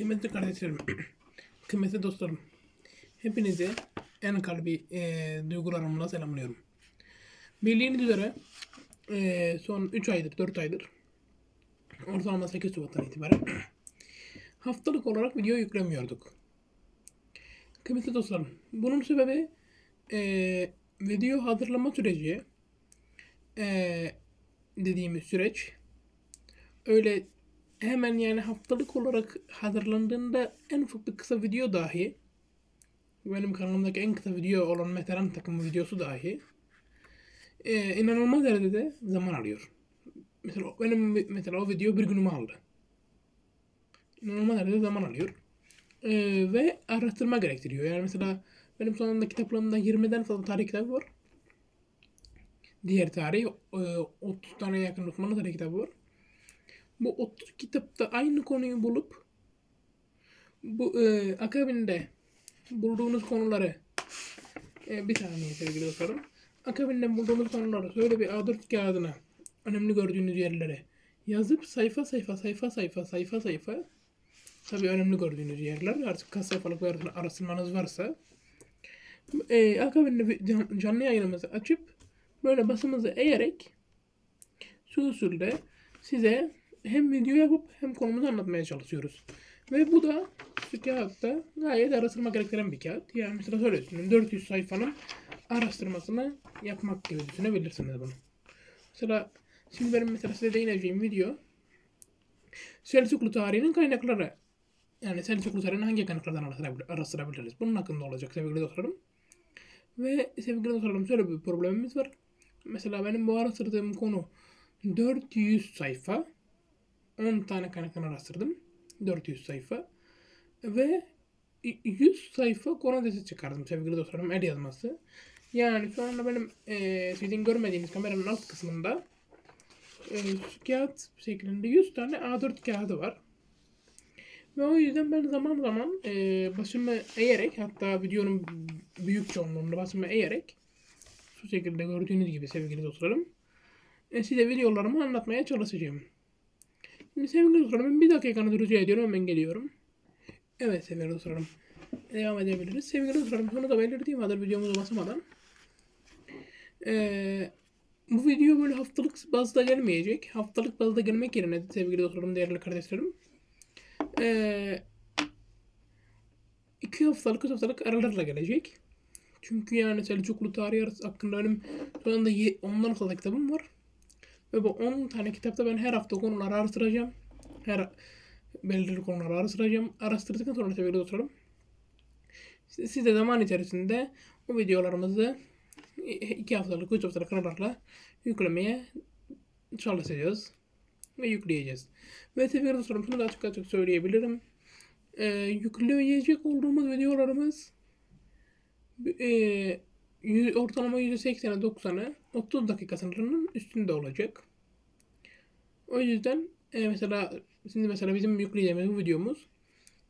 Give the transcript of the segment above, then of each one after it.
Kıymetli kardeşlerim, kıymetli dostlarım, hepinizi en kalbi e, duygularımla selamlıyorum. Bildiğiniz üzere e, son 3 aydır, 4 aydır, ortalama 8 Şubat'tan itibaren haftalık olarak video yüklemiyorduk. Kıymetli dostlarım, bunun sebebi e, video hazırlama süreci e, dediğimiz süreç öyle hemen yani haftalık olarak hazırlandığında en ufak bir kısa video dahi benim kanalımdaki en kısa video olan Meteran takımı videosu dahi e, inanılmaz derecede zaman alıyor. Mesela benim mesela o video bir günümü aldı. İnanılmaz derecede zaman alıyor. E, ve araştırma gerektiriyor. Yani mesela benim sonunda kitaplarımda 20'den fazla tarih kitabı var. Diğer tarih e, 30 tane yakın Osmanlı tarih kitabı var bu 30 kitapta aynı konuyu bulup bu e, akabinde bulduğunuz konuları e, bir saniye sevgili dostlarım. Akabinde bulduğunuz konuları şöyle bir A4 kağıdına önemli gördüğünüz yerlere yazıp sayfa sayfa sayfa sayfa sayfa sayfa tabi önemli gördüğünüz yerler artık kaç sayfalık bir arasılmanız varsa e, akabinde can, canlı yayınımızı açıp böyle basımızı eğerek şu usulde size hem video yapıp hem konumuzu anlatmaya çalışıyoruz. Ve bu da şu kağıtta gayet araştırma gerektiren bir kağıt. Yani mesela şöyle düşünün 400 sayfanın araştırmasını yapmak gibi düşünebilirsiniz bunu. Mesela şimdi benim mesela size değineceğim video Selçuklu tarihinin kaynakları. Yani Selçuklu tarihini hangi kaynaklardan araştırabiliriz? Bunun hakkında olacak sevgili dostlarım. Ve sevgili dostlarım şöyle bir problemimiz var. Mesela benim bu araştırdığım konu 400 sayfa 10 tane kaynaktan araştırdım. 400 sayfa. Ve 100 sayfa konu adresi çıkardım sevgili dostlarım el yazması. Yani şu anda benim e, sizin görmediğiniz kameranın alt kısmında e, kağıt şeklinde 100 tane A4 kağıdı var. Ve o yüzden ben zaman zaman e, başımı eğerek hatta videonun büyük çoğunluğunda başımı eğerek şu şekilde gördüğünüz gibi sevgili dostlarım e, size videolarımı anlatmaya çalışacağım sevgili dostlarım ben bir dakikanızı rica ediyorum hemen geliyorum. Evet sevgili dostlarım. Devam edebiliriz. Sevgili dostlarım şunu da belirteyim hazır videomuza basamadan. Ee, bu video böyle haftalık bazda gelmeyecek. Haftalık bazda gelmek yerine sevgili dostlarım, değerli kardeşlerim. Ee, iki haftalık, üç haftalık aralarla gelecek. Çünkü yani Selçuklu tarihi hakkında benim şu anda ondan fazla kitabım var. Ve bu 10 tane kitapta ben her hafta konuları araştıracağım. Her belirli konuları araştıracağım. Araştırdıktan sonra tabii oturalım. Siz de zaman içerisinde bu videolarımızı 2 haftalık, 3 haftalık kanallarla yüklemeye çalışacağız. Ve yükleyeceğiz. Ve tekrar sorum şunu da açık açık söyleyebilirim. Ee, yükleyecek olduğumuz videolarımız e, ortalama %80'e 90'ı 30 dakika sınırının üstünde olacak. O yüzden e, mesela şimdi mesela bizim yükleyeceğimiz videomuz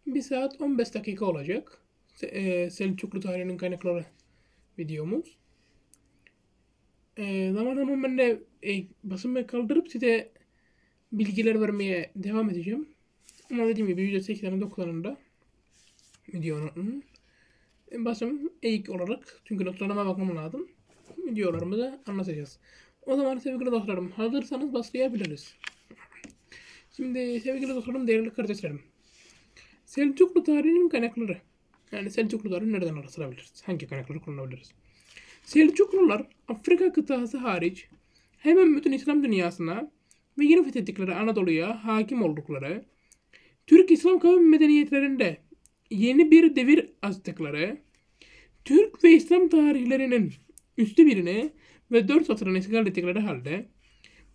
1 saat 15 dakika olacak. E, Selçuklu tarihinin kaynakları videomuz. E, zaman zaman ben de e, basımı kaldırıp size bilgiler vermeye devam edeceğim. Ama dediğim gibi %89'ında videonun e, basım eğik olarak çünkü notlarıma bakmam lazım videolarımızda anlatacağız. O zaman sevgili dostlarım hazırsanız başlayabiliriz. Şimdi sevgili dostlarım, değerli kardeşlerim. Selçuklu tarihinin kaynakları. Yani Selçukluları nereden araştırabiliriz? Hangi kaynakları kullanabiliriz? Selçuklular Afrika kıtası hariç hemen bütün İslam dünyasına ve yeni fethettikleri Anadolu'ya hakim oldukları, Türk İslam kavim medeniyetlerinde yeni bir devir açtıkları, Türk ve İslam tarihlerinin üstü birine ve dört satırını istikrar ettikleri halde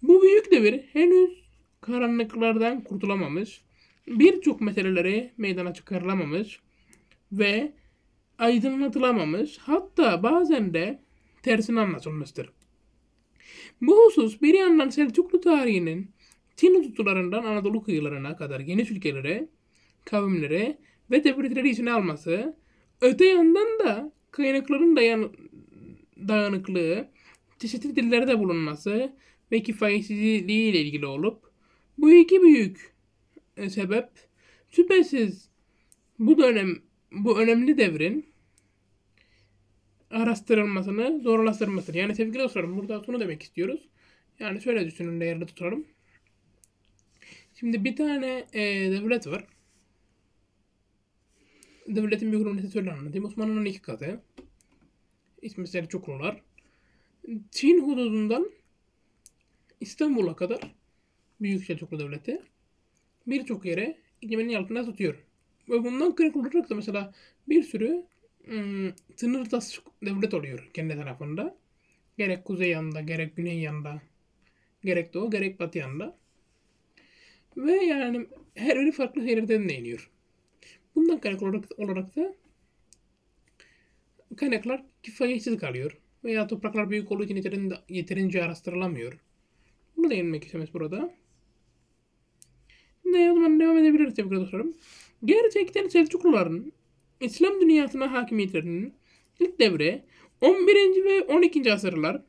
bu büyük devir henüz karanlıklardan kurtulamamış, birçok meselelere meydana çıkarılamamış ve aydınlatılamamış hatta bazen de tersine anlatılmıştır. Bu husus bir yandan Selçuklu tarihinin Çin tutularından Anadolu kıyılarına kadar geniş ülkelere, kavimlere ve devletleri içine alması, öte yandan da kaynakların dayan dağınıklığı, çeşitli dillerde bulunması ve kifayetsizliği ile ilgili olup bu iki büyük e, sebep şüphesiz bu dönem bu önemli devrin araştırılmasını zorlaştırmasını. Yani sevgili dostlarım burada şunu demek istiyoruz. Yani şöyle düşünün değerli tutalım. Şimdi bir tane e, devlet var. Devletin bir ünitesi şöyle anlatayım. Osmanlı'nın iki katı mesela Çukurlar. Çin hududundan İstanbul'a kadar Büyük Selçuklu Devleti birçok yere egemenliği altında tutuyor. Ve bundan kırık olarak da mesela bir sürü ım, ıı, sınır tas devlet oluyor kendi tarafında. Gerek kuzey yanında, gerek güney yanında, gerek doğu, gerek batı yanında. Ve yani her biri farklı yerlerden değiniyor. Bundan kaynaklı olarak, olarak da kaynaklar kifayetsiz kalıyor veya topraklar büyük olduğu için yeterince, yeterince araştırılamıyor. Bunu da yenmek istemez burada. Ne o zaman devam edebiliriz sevgili dostlarım. Gerçekten Selçukluların İslam dünyasına hakimiyetlerinin ilk devre 11. ve 12. asırlar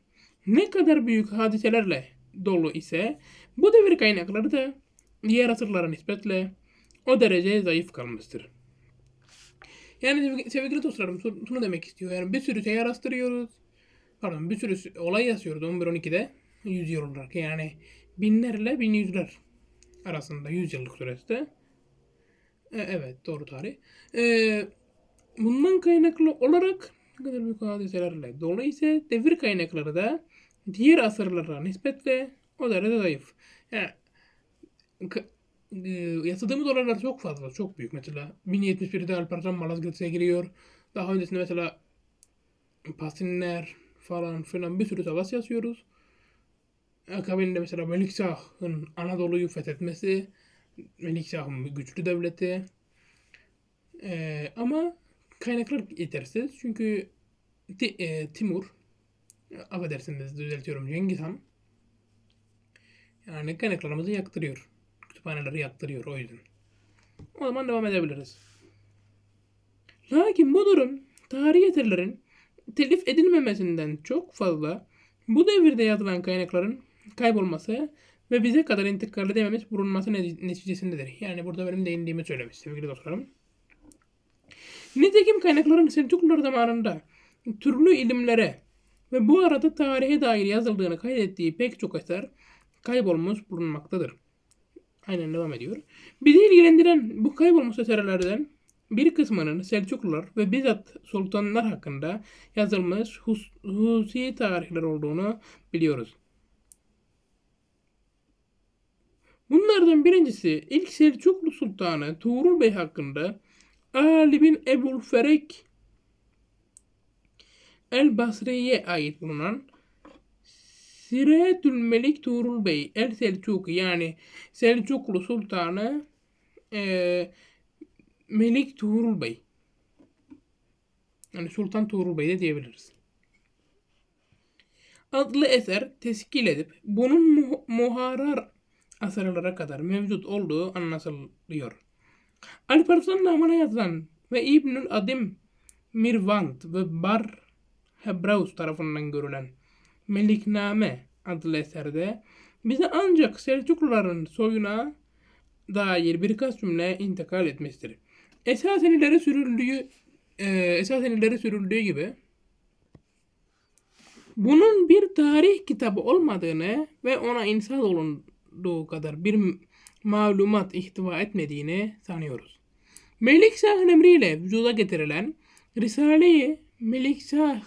ne kadar büyük hadiselerle dolu ise bu devir kaynakları da diğer asırlara nispetle o derece zayıf kalmıştır. Yani sevgili dostlarım şunu demek istiyor. Yani bir sürü şey araştırıyoruz. Pardon bir sürü olay yazıyoruz 11-12'de. 100 yıl olarak yani binlerle bin yüzler arasında 100 yıllık süreçte. E, evet doğru tarih. E, bundan kaynaklı olarak ne kadar büyük hadiselerle dolayısıyla devir kaynakları da diğer asırlara nispetle o derece zayıf. Yani e, ee, yatırdığımız dolarlar çok fazla, çok büyük. Mesela 1071'de Alparslan Malazgirt'e giriyor. Daha öncesinde mesela Pasinler falan filan bir sürü savaş yazıyoruz. Akabinde mesela Melikşah'ın Anadolu'yu fethetmesi, Melikşah'ın güçlü devleti. Ee, ama kaynaklar yetersiz. Çünkü ti, e, Timur, affedersiniz düzeltiyorum Cengiz Han, yani kaynaklarımızı yaktırıyor kütüphaneleri yattırıyor o yüzden. O zaman devam edebiliriz. Lakin bu durum tarihi eserlerin telif edilmemesinden çok fazla bu devirde yazılan kaynakların kaybolması ve bize kadar intikal edememiş bulunması neticesindedir. Yani burada benim değindiğimi söylemiş sevgili dostlarım. Nitekim kaynakların Selçuklular zamanında türlü ilimlere ve bu arada tarihe dair yazıldığını kaydettiği pek çok eser kaybolmuş bulunmaktadır. Aynen devam ediyor. Bizi ilgilendiren bu kaybolmuş eserlerden bir kısmının Selçuklular ve bizzat sultanlar hakkında yazılmış hus hususi tarihler olduğunu biliyoruz. Bunlardan birincisi ilk Selçuklu Sultanı Tuğrul Bey hakkında Ali bin Ebu'l-Ferek El Basri'ye ait bulunan Siretül Melik Tuğrul Bey El Selçuki yani Selçuklu Sultanı e, Melik Tuğrul Bey. Yani Sultan Tuğrul Bey de diyebiliriz. Adlı eser teskil edip bunun mu muharar asırlara kadar mevcut olduğu anlaşılıyor. Alparslan namına yazılan ve İbnül Adim Mirvant ve Bar Hebraus tarafından görülen Melikname adlı eserde bize ancak Selçukluların soyuna dair birkaç cümle intikal etmiştir. Esasenilere sürüldüğü e, esasenilere sürüldüğü gibi bunun bir tarih kitabı olmadığını ve ona insan olunduğu kadar bir malumat ihtiva etmediğini sanıyoruz. Melik Şah'ın emriyle vücuda getirilen Risale-i Melik Şah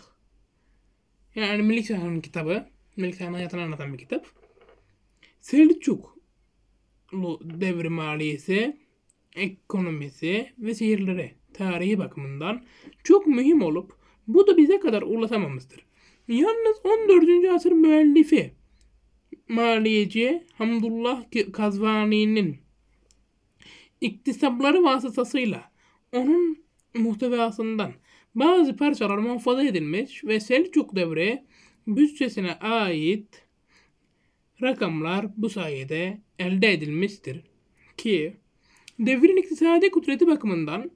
yani Melik Seyhan'ın kitabı. Melik Seyhan'ın hayatını anlatan bir kitap. Selçuklu devri maliyesi, ekonomisi ve şehirleri tarihi bakımından çok mühim olup bu da bize kadar ulaşamamızdır. Yalnız 14. asır müellifi maliyeci Hamdullah Kazvani'nin iktisapları vasıtasıyla onun muhtevasından bazı parçalar muhafaza edilmiş ve Selçuk devri bütçesine ait rakamlar bu sayede elde edilmiştir. Ki devrin iktisadi kudreti bakımından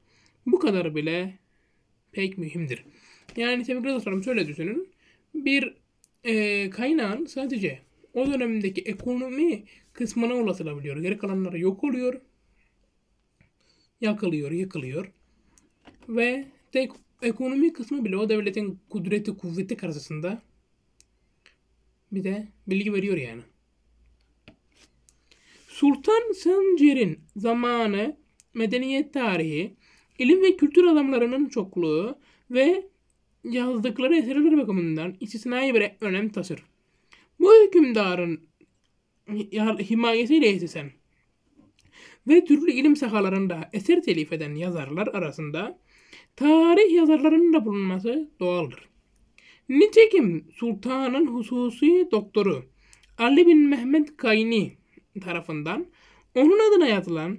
bu kadar bile pek mühimdir. Yani sevgili dostlarım şöyle düşünün. Bir e, kaynağın sadece o dönemdeki ekonomi kısmına ulaşılabiliyor. Geri kalanları yok oluyor. Yakılıyor, yıkılıyor. Ve tek ekonomi kısmı bile o devletin kudreti kuvveti karşısında bir de bilgi veriyor yani. Sultan Sencer'in zamanı, medeniyet tarihi, ilim ve kültür adamlarının çokluğu ve yazdıkları eserler bakımından istisnai bir önem taşır. Bu hükümdarın himayesiyle istesen ve türlü ilim sahalarında eser telif eden yazarlar arasında tarih yazarlarının da bulunması doğaldır. Nitekim sultanın hususi doktoru Ali bin Mehmet Kayni tarafından onun adına yazılan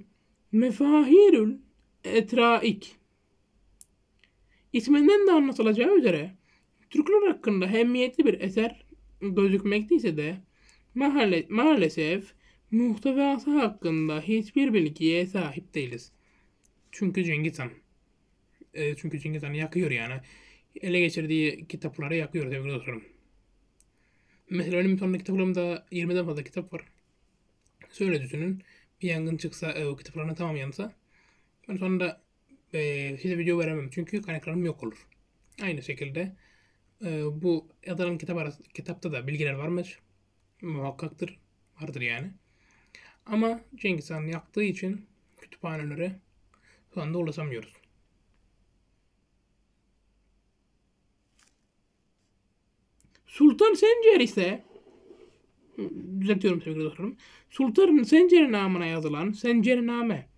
Mefahirül Etraik isminden de anlatılacağı üzere Türkler hakkında hemmiyetli bir eser gözükmekteyse de mahalle maalesef muhtevası hakkında hiçbir bilgiye sahip değiliz. Çünkü Cengiz Han e, çünkü Cengiz Han yakıyor yani. Ele geçirdiği kitapları yakıyor sevgili dostlarım. Mesela benim sonraki kitaplarımda 20'den fazla kitap var. Şöyle düşünün. Bir yangın çıksa, e, o kitaplarına tamam yansa. Ben sonunda e, size video veremem. Çünkü kaynaklarım yok olur. Aynı şekilde e, bu yazılan kitap arası, kitapta da bilgiler varmış. Muhakkaktır. Vardır yani. Ama Cengiz Han yaktığı için kütüphanelere şu anda ulaşamıyoruz. Sultan Sencer ise düzeltiyorum sevgili dostlarım. Sultan Sencer'in namına yazılan Sencername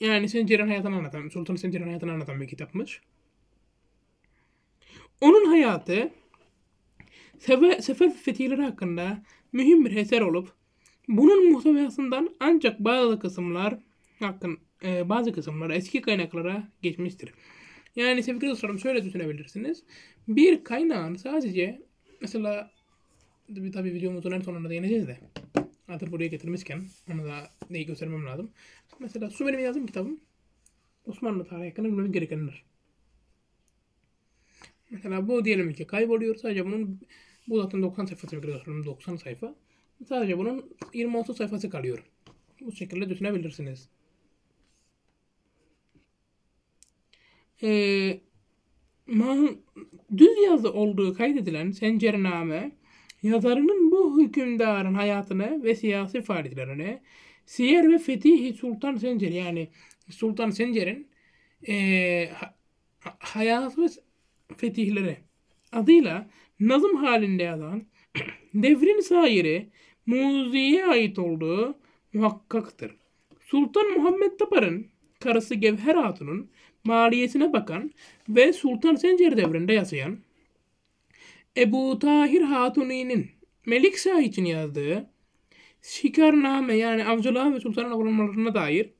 yani Sencer'in hayatını anlatan, Sultan Sencer'in hayatını anlatan bir kitapmış. Onun hayatı Sefer, sefer fetihleri hakkında mühim bir eser olup bunun muhtevasından ancak bazı kısımlar hakkın e, bazı kısımlar eski kaynaklara geçmiştir. Yani sevgili dostlarım şöyle düşünebilirsiniz. Bir kaynağın sadece Mesela bir tabii videomuzun en sonuna değineceğiz de. Hazır buraya getirmişken onu da neyi göstermem lazım. Mesela su benim yazım kitabım. Osmanlı tarihi hakkında bilmemiz gerekenler. Mesela bu diyelim ki kayboluyor. Sadece bunun bu zaten 90 sayfası mikrodosyanın 90 sayfa. Sadece bunun 26 sayfası kalıyor. Bu şekilde düşünebilirsiniz. Ee, düz yazı olduğu kaydedilen sencername yazarının bu hükümdarın hayatını ve siyasi faaliyetlerini Siyer ve Fetihi Sultan Sencer yani Sultan Sencer'in e, hayatı ve fetihleri adıyla nazım halinde yazan devrin sairi Muzi'ye ait olduğu muhakkaktır. Sultan Muhammed Tapar'ın karısı Gevher Hatun'un maliyesine bakan ve Sultan Sencer devrinde yaşayan Ebu Tahir Hatuni'nin Melik Şah için yazdığı Şikarname yani avcılığa ve sultanın avlanmalarına dair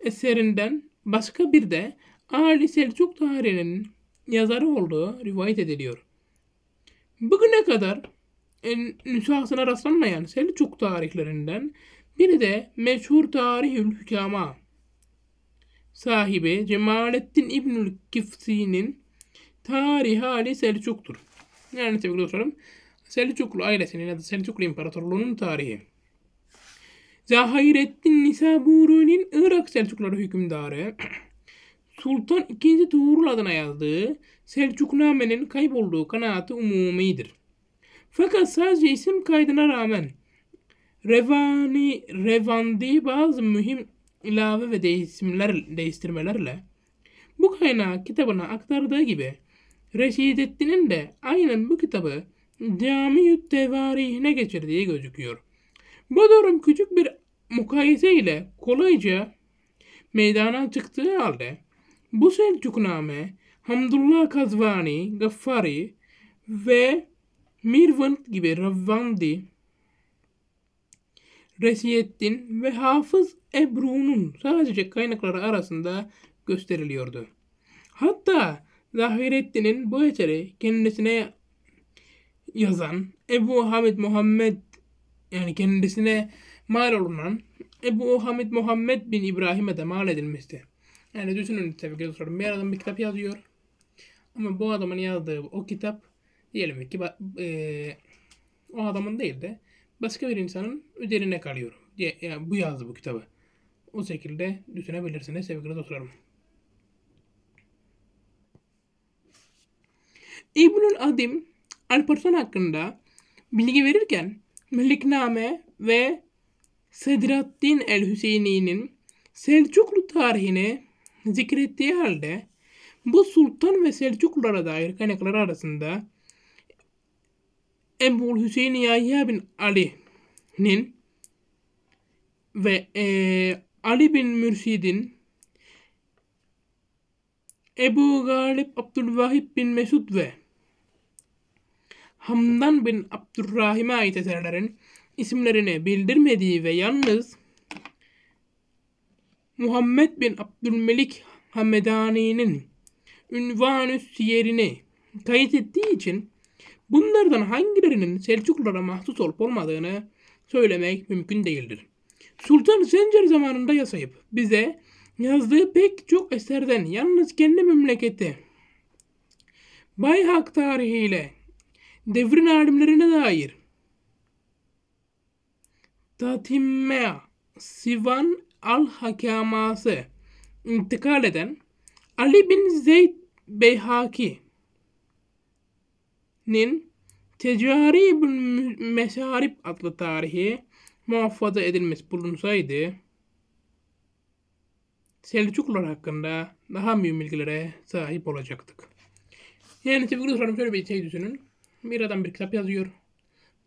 eserinden başka bir de Ali Selçuk tarihinin yazarı olduğu rivayet ediliyor. Bugüne kadar e, nüshasına rastlanmayan Selçuk tarihlerinden biri de meşhur Tarihül Hükama sahibi Cemalettin İbnül Kifsi'nin tarihi hali Selçuk'tur. Yani sevgili dostlarım Selçuklu ailesinin adı Selçuklu İmparatorluğu'nun tarihi. Zahirettin Nisaburun'un Irak Selçukları hükümdarı Sultan II. Tuğrul adına yazdığı Selçukname'nin kaybolduğu kanaati umumidir. Fakat sadece isim kaydına rağmen Revani, Revandi bazı mühim ilave ve değişimler, değiştirmelerle bu kaynağı kitabına aktardığı gibi Reşidettin'in de aynen bu kitabı cami Tevarihine geçirdiği gözüküyor. Bu durum küçük bir mukayese ile kolayca meydana çıktığı halde bu Selçukname Hamdullah Kazvani, Gaffari ve mirvan gibi Ravvandi Resiyettin ve Hafız Ebru'nun sadece kaynakları arasında gösteriliyordu. Hatta Zahirettin'in bu eseri kendisine yazan Ebu Hamid Muhammed yani kendisine mal olunan Ebu Hamid Muhammed bin İbrahim'e de mal edilmişti. Yani düşünün sevgili ki sorun. Bir adam bir kitap yazıyor. Ama bu adamın yazdığı o kitap diyelim ki e, o adamın değil de başka bir insanın üzerine kalıyorum diye yani bu yazdı bu kitabı. O şekilde düşünebilirsiniz sevgili dostlarım. İbnül Adim Alparslan hakkında bilgi verirken Melikname ve Sedrattin el Hüseyini'nin Selçuklu tarihini zikrettiği halde bu sultan ve Selçuklulara dair kaynakları arasında Ebu Hüseyin Yahya bin Ali'nin ve e, Ali bin Mürsid'in Ebu Galip Abdülvahip bin Mesud ve Hamdan bin Abdurrahim'e ait eserlerin isimlerini bildirmediği ve yalnız Muhammed bin Abdülmelik Hamedani'nin ünvanü siyerini kayıt ettiği için Bunlardan hangilerinin Selçuklulara mahsus olup olmadığını söylemek mümkün değildir. Sultan Sencer zamanında yaşayıp bize yazdığı pek çok eserden yalnız kendi memleketi Bayhak tarihiyle devrin alimlerine dair Tatimmea Sivan al-Hakaması intikal eden Ali bin Zeyd Beyhaki Nin Tecaribül Mesarip adlı tarihi muhafaza edilmesi bulunsaydı Selçuklular hakkında daha mühim bilgilere sahip olacaktık. Yani sevgili dostlarım şöyle bir şey düşünün. Bir adam bir kitap yazıyor.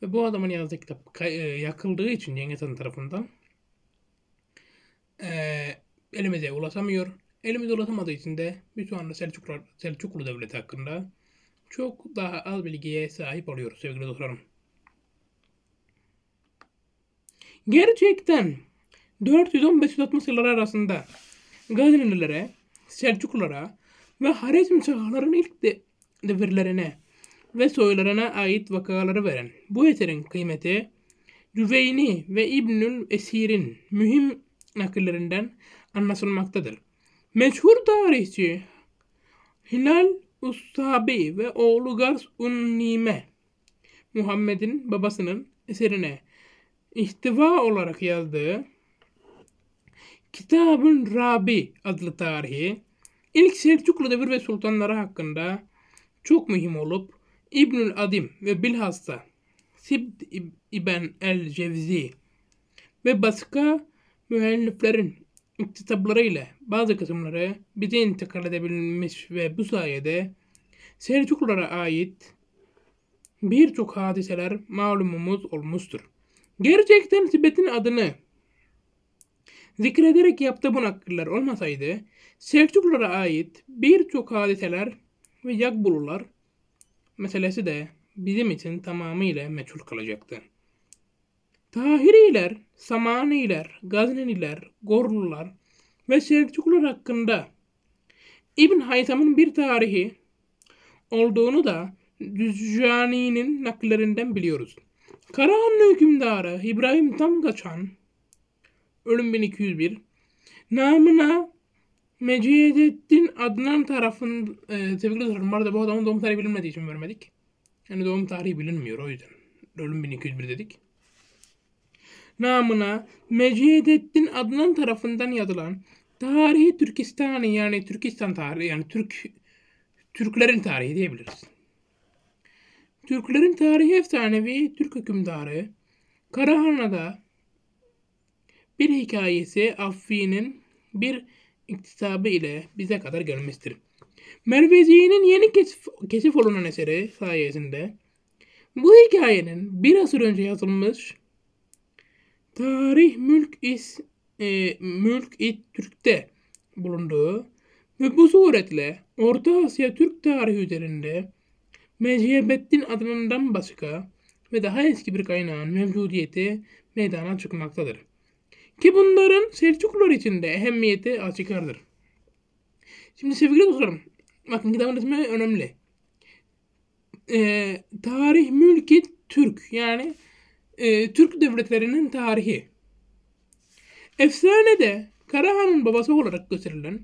Ve bu adamın yazdığı kitap e, yakıldığı için Cengiz Han tarafından e, elimize ulaşamıyor. Elimize ulaşamadığı için de bir şu anda Selçuklu, Selçuklu Devleti hakkında çok daha az bilgiye sahip oluyoruz sevgili dostlarım. Gerçekten 415-460 yılları arasında Gaznelilere, Selçuklulara ve Harizm Şahların ilk de devirlerine ve soylarına ait vakaları veren bu eserin kıymeti Cüveyni ve İbnül Esir'in mühim nakillerinden anlaşılmaktadır. Meşhur tarihçi Hilal Ussabi ve oğlu Gars Unnime Muhammed'in babasının eserine ihtiva olarak yazdığı Kitabın Rabi adlı tarihi ilk Selçuklu devir ve sultanları hakkında çok mühim olup İbnül Adim ve bilhassa Sibd İben el Cevzi ve başka müelliflerin iktisaplarıyla bazı kısımları bize intikal edebilmiş ve bu sayede Selçuklulara ait birçok hadiseler malumumuz olmuştur. Gerçekten Tibet'in adını zikrederek yaptı bu nakiller olmasaydı Selçuklulara ait birçok hadiseler ve yakbulular meselesi de bizim için tamamıyla meçhul kalacaktı. Tahiriler, Samaniler, Gazneliler, Gorlular ve Selçuklular hakkında İbn Haytam'ın bir tarihi olduğunu da Düzcani'nin naklerinden biliyoruz. Karahanlı hükümdarı İbrahim Tam Kaçan ölüm 1201 namına Mecidettin Adnan tarafın e, sevgili dostlarım da bu adamın doğum tarihi bilinmediği için vermedik. Yani doğum tarihi bilinmiyor o yüzden. Ölüm 1201 dedik namına Mecidettin Adnan tarafından yazılan Tarihi Türkistan'ı yani Türkistan tarihi yani Türk Türklerin tarihi diyebiliriz. Türklerin tarihi efsanevi Türk hükümdarı Karahanlı'da bir hikayesi Affi'nin bir iktisabı ile bize kadar gelmiştir. Mervezi'nin yeni kesif, kesif olunan eseri sayesinde bu hikayenin bir asır önce yazılmış Tarih Mülk is e, Mülk it Türk'te bulunduğu ve bu suretle Orta Asya Türk tarihi üzerinde Mecebettin adından başka ve daha eski bir kaynağın mevcudiyeti meydana çıkmaktadır. Ki bunların Selçuklular için de ehemmiyeti açıkardır. Şimdi sevgili dostlarım, bakın kitabın ismi önemli. Ee, tarih Mülki Türk yani e, Türk devletlerinin tarihi. Efsanede Karahan'ın babası olarak gösterilen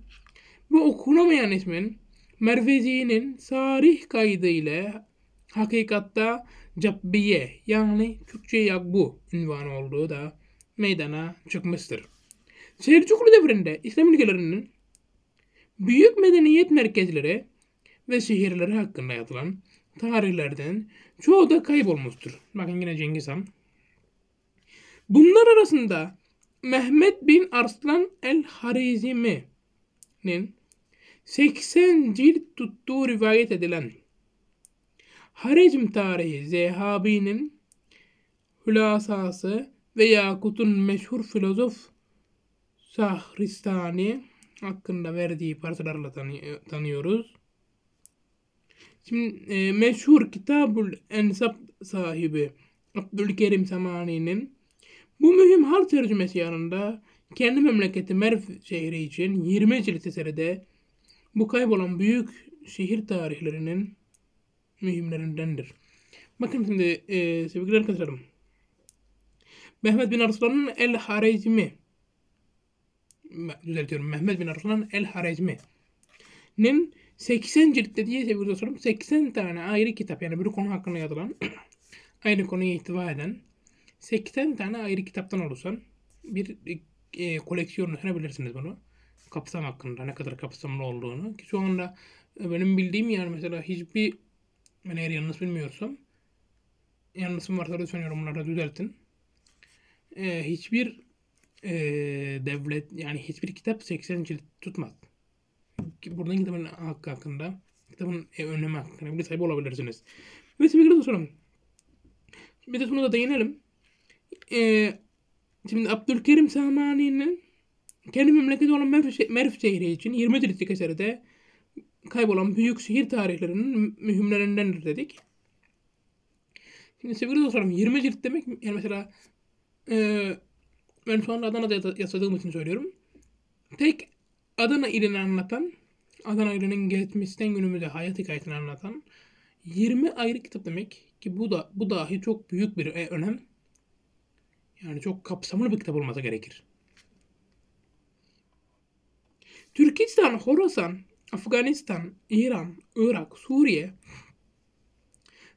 ve okunamayan ismin Mervezi'nin tarih kaydı ile hakikatta Cabbiye yani Türkçe Yagbu ünvanı olduğu da meydana çıkmıştır. Selçuklu devrinde İslam ülkelerinin büyük medeniyet merkezleri ve şehirleri hakkında yazılan tarihlerden çoğu da kaybolmuştur. Bakın yine Cengiz Han Bunlar arasında Mehmet bin Arslan el-Harizmi'nin 80 cilt tuttuğu rivayet edilen Harizm tarihi Zehabi'nin hülasası veya kutun meşhur filozof Sahristani hakkında verdiği parçalarla tanı- tanıyoruz. Şimdi e, meşhur Kitabul Ensab sahibi Abdülkerim Samani'nin bu mühim hal tercümesi yanında kendi memleketi Merv şehri için 20 cilt eserde bu kaybolan büyük şehir tarihlerinin mühimlerindendir. Bakın şimdi e, sevgili arkadaşlarım. Mehmet bin Arslan'ın El Harizmi düzeltiyorum. Mehmet bin Arslan'ın El Harizmi'nin 80 ciltte diye sevgili dostlarım 80 tane ayrı kitap yani bir konu hakkında yazılan aynı konuya ihtiva eden 80 tane ayrı kitaptan oluşan bir e, koleksiyon düşünebilirsiniz bunu. Kapsam hakkında ne kadar kapsamlı olduğunu. Ki şu anda benim bildiğim yani mesela hiçbir ben eğer yanlış bilmiyorsam yanlışım varsa lütfen yorumlarda düzeltin. E, hiçbir e, devlet yani hiçbir kitap 80 cilt tutmaz. Buradan kitabın hakkı hakkında kitabın e, önleme hakkında bir sahibi olabilirsiniz. Ve sevgili dostlarım bir de sonunda değinelim e, şimdi Abdülkerim Samani'nin kendi memleketi olan Merv, Merv şehri için 20 ciltlik eserde kaybolan büyük şehir tarihlerinin mühimlerindendir dedik. Şimdi sevgili dostlarım 20 cilt demek yani mesela e, ben şu anda Adana'da yaşadığım için söylüyorum. Tek Adana ilini anlatan, Adana ilinin geçmişten günümüze hayat hikayesini anlatan 20 ayrı kitap demek ki bu da bu dahi çok büyük bir e, önem. Yani çok kapsamlı bir kitap olması gerekir. Türkistan, Horasan, Afganistan, İran, Irak, Suriye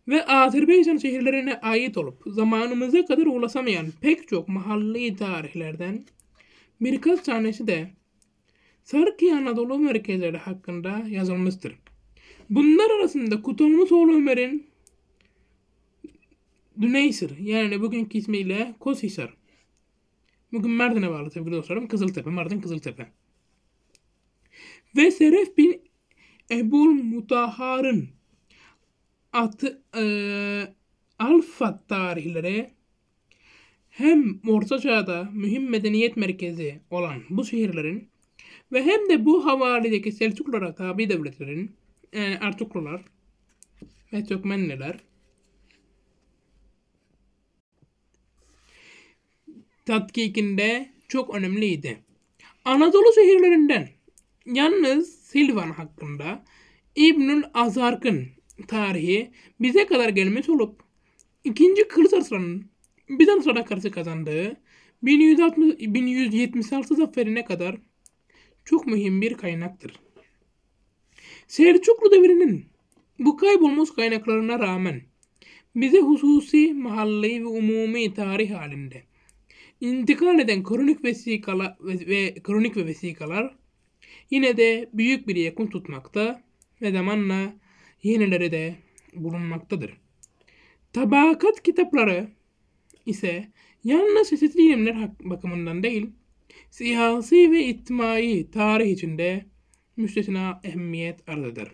ve Azerbaycan şehirlerine ait olup zamanımıza kadar ulaşamayan pek çok mahalli tarihlerden birkaç tanesi de Sarki Anadolu merkezleri hakkında yazılmıştır. Bunlar arasında Kutamlı Soğlu Ömer'in Düneysir yani bugünkü ismiyle Koshisar. Bugün Mardin'e bağlı sevgili dostlarım. Kızıltepe, Mardin Kızıltepe. Ve Seref bin Ebul Mutahar'ın atı e, Alfat tarihleri hem Orta Çağ'da mühim medeniyet merkezi olan bu şehirlerin ve hem de bu havalideki Selçuklulara tabi devletlerin yani Artuklular ve Türkmenliler tatkikinde çok önemliydi. Anadolu şehirlerinden yalnız Silvan hakkında İbnül Azark'ın tarihi bize kadar gelmiş olup ikinci Kılıç Arslan'ın Bizans'a karşı kazandığı 1160, 1176 zaferine kadar çok mühim bir kaynaktır. Selçuklu devrinin bu kaybolmuş kaynaklarına rağmen bize hususi, mahalli ve umumi tarih halinde İntikal eden kronik vesikala ve kronik ve vesikalar yine de büyük bir yakın tutmakta ve zamanla yenilere de bulunmaktadır. Tabakat kitapları ise yalnız çeşitli ilimler bakımından değil, siyasi ve içtimai tarih içinde müstesna ehemmiyet arz eder.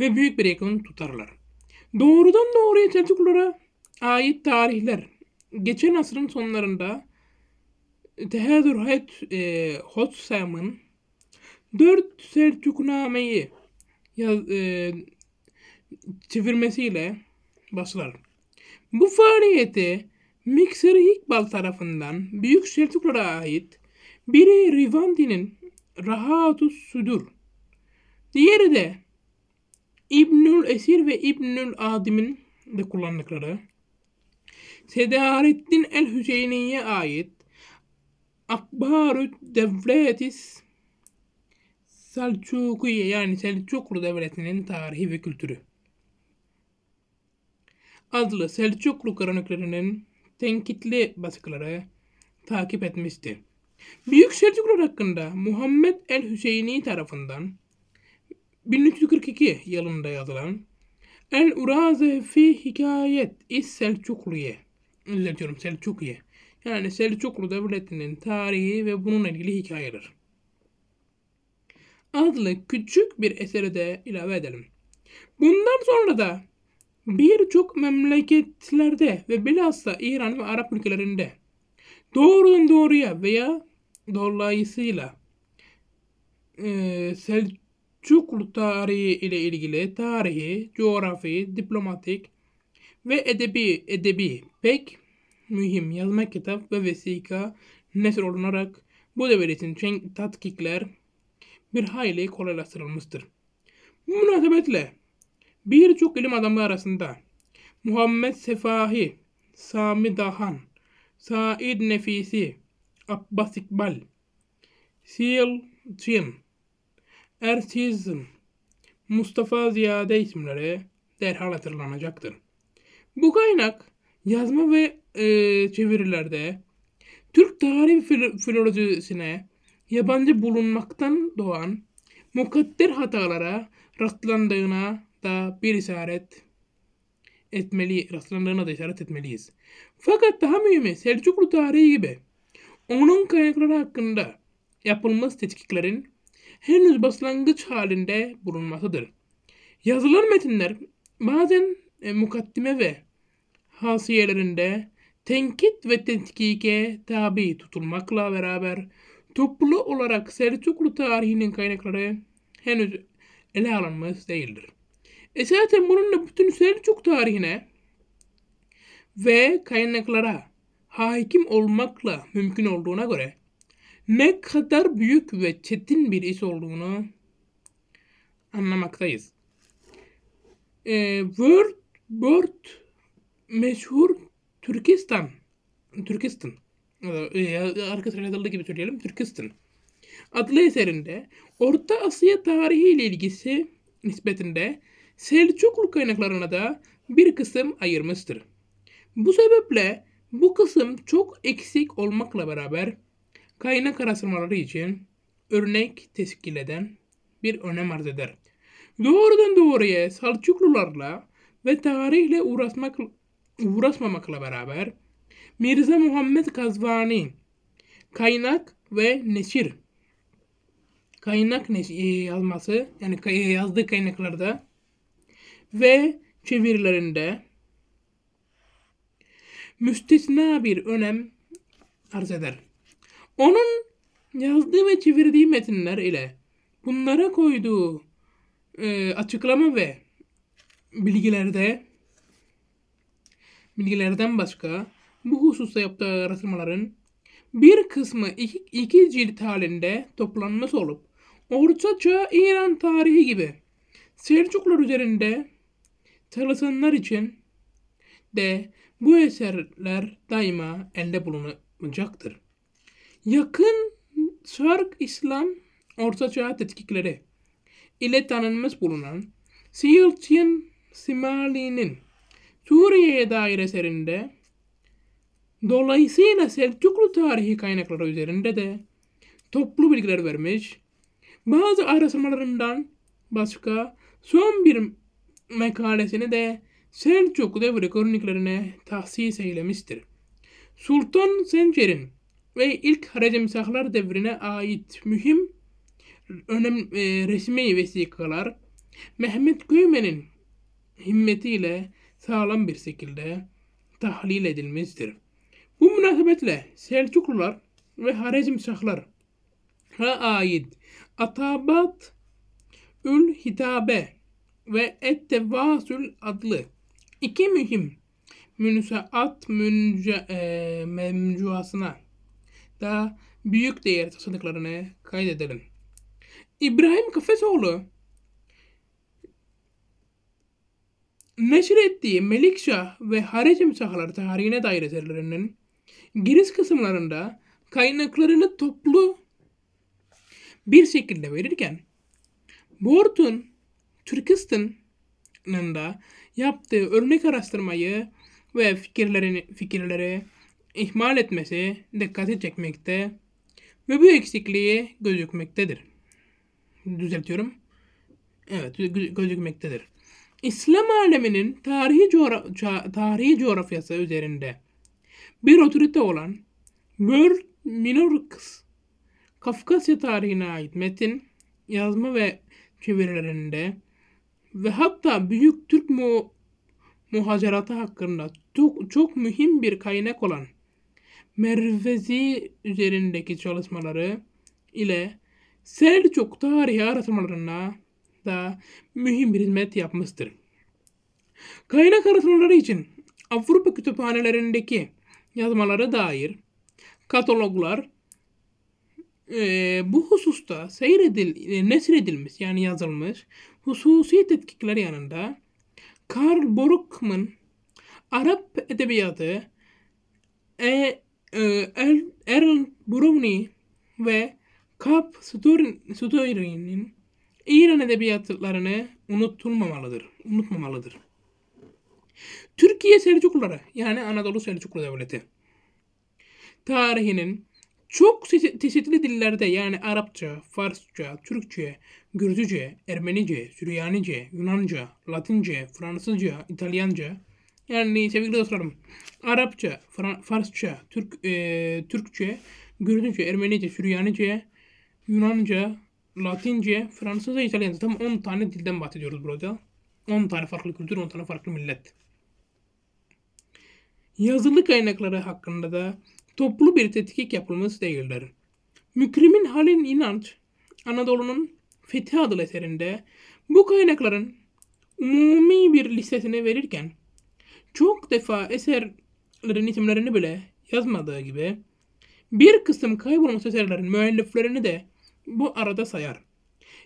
Ve büyük bir yakın tutarlar. Doğrudan doğruya Selçuklulara ait tarihler geçen asrın sonlarında Tehadur e, e Hotsam'ın dört Selçukname'yi yaz, e, çevirmesiyle basılır. Bu faaliyeti Mikser Hikbal tarafından Büyük Selçuklara ait biri Rivandi'nin Rahatu Sudur, diğeri de İbnül Esir ve İbnül Adim'in de kullandıkları Sedarettin el-Hüseyni'ye ait Akbarü Devletis Selçukiye yani Selçuklu Devleti'nin tarihi ve kültürü adlı Selçuklu kroniklerinin tenkitli baskıları takip etmişti. Büyük Selçuklular hakkında Muhammed el-Hüseyni tarafından 1342 yılında yazılan El-Uraze fi Hikayet is Selçuklu'ye izletiyorum Selçukiye. Yani Selçuklu Devleti'nin tarihi ve bununla ilgili hikayeler. Adlı küçük bir eseri de ilave edelim. Bundan sonra da birçok memleketlerde ve bilhassa İran ve Arap ülkelerinde doğrudan doğruya veya dolayısıyla e, Selçuklu tarihi ile ilgili tarihi, coğrafi, diplomatik, ve edebi, edebi pek mühim yazma kitap ve vesika nesr olunarak bu devir için tatkikler bir hayli kolaylaştırılmıştır. Bu münasebetle birçok ilim adamı arasında Muhammed Sefahi, Sami Dahan, Said Nefisi, Abbas İkbal, Sil Çin, Ertizm, Mustafa Ziyade isimleri derhal hatırlanacaktır. Bu kaynak yazma ve e, çevirilerde Türk tarihi fil- filolojisine yabancı bulunmaktan doğan mukadder hatalara rastlandığına da bir işaret etmeli, rastlandığına da işaret etmeliyiz. Fakat daha mühimi Selçuklu tarihi gibi onun kaynakları hakkında yapılmış tetkiklerin henüz başlangıç halinde bulunmasıdır. Yazılan metinler bazen e, mukaddime ve hasiyelerinde tenkit ve tetkike tabi tutulmakla beraber toplu olarak Selçuklu tarihinin kaynakları henüz ele alınmış değildir. Esasen bununla bütün Selçuk tarihine ve kaynaklara hakim olmakla mümkün olduğuna göre ne kadar büyük ve çetin bir iş olduğunu anlamaktayız. E, Word, Word meşhur Türkistan Türkistan ee, arkasına yazıldığı gibi söyleyelim Türkistan adlı eserinde Orta Asya tarihi ile ilgisi nispetinde Selçuklu kaynaklarına da bir kısım ayırmıştır. Bu sebeple bu kısım çok eksik olmakla beraber kaynak araştırmaları için örnek teşkil eden bir önem arz eder. Doğrudan doğruya Selçuklularla ve tarihle uğraşmak uğraşmamakla beraber Mirza Muhammed Kazvani kaynak ve neşir kaynak neş- e, yazması yani e, yazdığı kaynaklarda ve çevirilerinde müstesna bir önem arz eder. Onun yazdığı ve çevirdiği metinler ile bunlara koyduğu e, açıklama ve bilgilerde bilgilerden başka bu hususta yaptığı araştırmaların bir kısmı iki, iki cilt halinde toplanmış olup Orta Çağ İran tarihi gibi Selçuklar üzerinde çalışanlar için de bu eserler daima elde bulunacaktır. Yakın Şark İslam Orta Çağ tetkikleri ile tanınmış bulunan Siltin Simali'nin Suriye'ye dair eserinde dolayısıyla Selçuklu tarihi kaynakları üzerinde de toplu bilgiler vermiş. Bazı araştırmalarından başka son bir makalesini de Selçuklu devri kroniklerine tahsis eylemiştir. Sultan Sencer'in ve ilk Harecimsahlar devrine ait mühim önem, e, resmi vesikalar Mehmet Göymen'in himmetiyle sağlam bir şekilde tahlil edilmiştir. Bu münasebetle Selçuklular ve harizm Harecimşahlar'a ait Atabat Ül Hitabe ve Ettevasül adlı iki mühim münüsaat münce, e, da büyük değer taşıdıklarını kaydedelim. İbrahim Kafesoğlu neşir Melikşah ve Harecim sahaları tarihine dair eserlerinin giriş kısımlarında kaynaklarını toplu bir şekilde verirken Bortun Türkistan'ın da yaptığı örnek araştırmayı ve fikirlerini, fikirleri ihmal etmesi dikkati çekmekte ve bu eksikliği gözükmektedir. Düzeltiyorum. Evet gözükmektedir. İslam aleminin tarihi, coğra tarihi coğrafyası üzerinde bir otorite olan World Minorix Kafkasya tarihine ait metin, yazma ve çevirilerinde ve hatta Büyük Türk mu muhaceratı hakkında çok, çok mühim bir kaynak olan Mervezi üzerindeki çalışmaları ile Selçuk tarihi araştırmalarına da mühim bir hizmet yapmıştır. Kaynak araştırmaları için Avrupa kütüphanelerindeki yazmalara dair kataloglar e, bu hususta seyredil, e, nesredilmiş yani yazılmış hususi tetkikler yanında Karl Borkmann Arap edebiyatı e, e, Erl Brownie ve Kap Sturyn'in İran edebiyatlarını unutulmamalıdır. Unutmamalıdır. Türkiye Selçukluları yani Anadolu Selçuklu Devleti tarihinin çok çeşitli dillerde yani Arapça, Farsça, Türkçe, Gürcüce, Ermenice, Süryanice, Yunanca, Latince, Fransızca, İtalyanca yani sevgili dostlarım Arapça, Farsça, Türk, e, Türkçe, Gürcüce, Ermenice, Süryanice, Yunanca, Latince, Fransızca, İtalyanca. Tam 10 tane dilden bahsediyoruz burada. 10 tane farklı kültür, 10 tane farklı millet. Yazılı kaynakları hakkında da toplu bir tetkik yapılması değildir. Mükrimin Halin İnanç, Anadolu'nun Fethi adlı eserinde bu kaynakların umumi bir listesini verirken çok defa eserlerin isimlerini bile yazmadığı gibi bir kısım kaybolmuş eserlerin müelliflerini de bu arada sayar.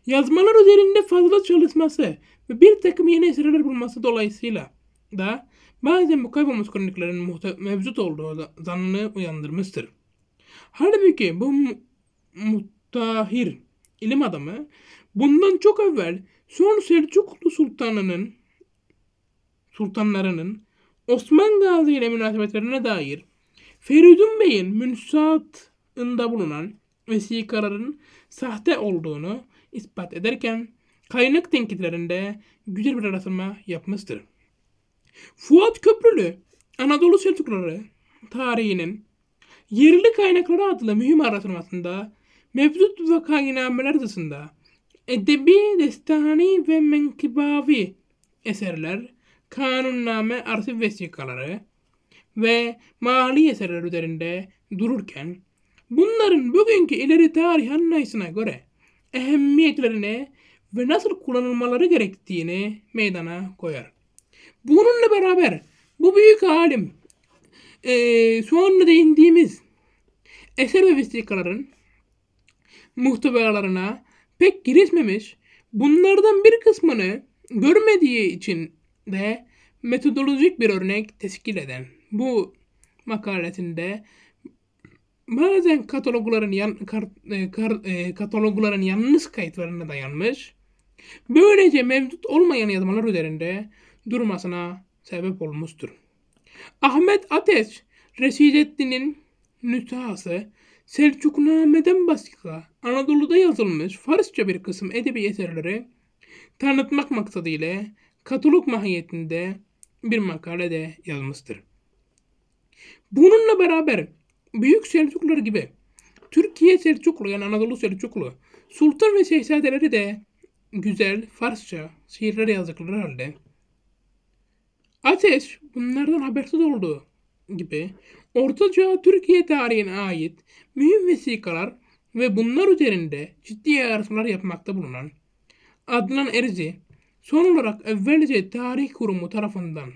Yazmalar üzerinde fazla çalışması ve bir takım yeni eserler bulması dolayısıyla da bazen bu kaybolmuş kroniklerin mevcut olduğu zannını uyandırmıştır. Halbuki bu mu muhtahir ilim adamı bundan çok evvel son Selçuklu Sultanı'nın sultanlarının Osman Gazi ile münasebetlerine dair Feridun Bey'in münsatında bulunan vesikaların sahte olduğunu ispat ederken kaynak tenkitlerinde güzel bir araştırma yapmıştır. Fuat Köprülü Anadolu Selçukluları tarihinin yerli kaynakları adlı mühim araştırmasında mevcut vakaynameler dışında edebi, destani ve menkibavi eserler, kanunname, arşiv vesikaları ve mali eserler üzerinde dururken Bunların bugünkü ileri tarih anlayışına göre ehemmiyetlerine ve nasıl kullanılmaları gerektiğini meydana koyar. Bununla beraber bu büyük alim e, sonra değindiğimiz eser ve vesikaların muhteveralarına pek girişmemiş, bunlardan bir kısmını görmediği için de metodolojik bir örnek teşkil eden bu makalesinde bazen katalogların yan, kar, e, kar, e, katalogların yalnız kayıtlarına dayanmış. Böylece mevcut olmayan yazmalar üzerinde durmasına sebep olmuştur. Ahmet Ateş, Resideddin'in nüshası Selçukname'den başka Anadolu'da yazılmış Farsça bir kısım edebi eserleri tanıtmak maksadıyla katalog mahiyetinde bir makalede yazmıştır. Bununla beraber Büyük Selçuklular gibi Türkiye Selçuklu yani Anadolu Selçuklu sultan ve şehzadeleri de güzel Farsça şiirler yazdıkları halde Ateş bunlardan habersiz oldu gibi Orta Çağ Türkiye tarihine ait mühim vesikalar ve bunlar üzerinde ciddi araştırmalar yapmakta bulunan Adnan Erzi son olarak evvelce tarih kurumu tarafından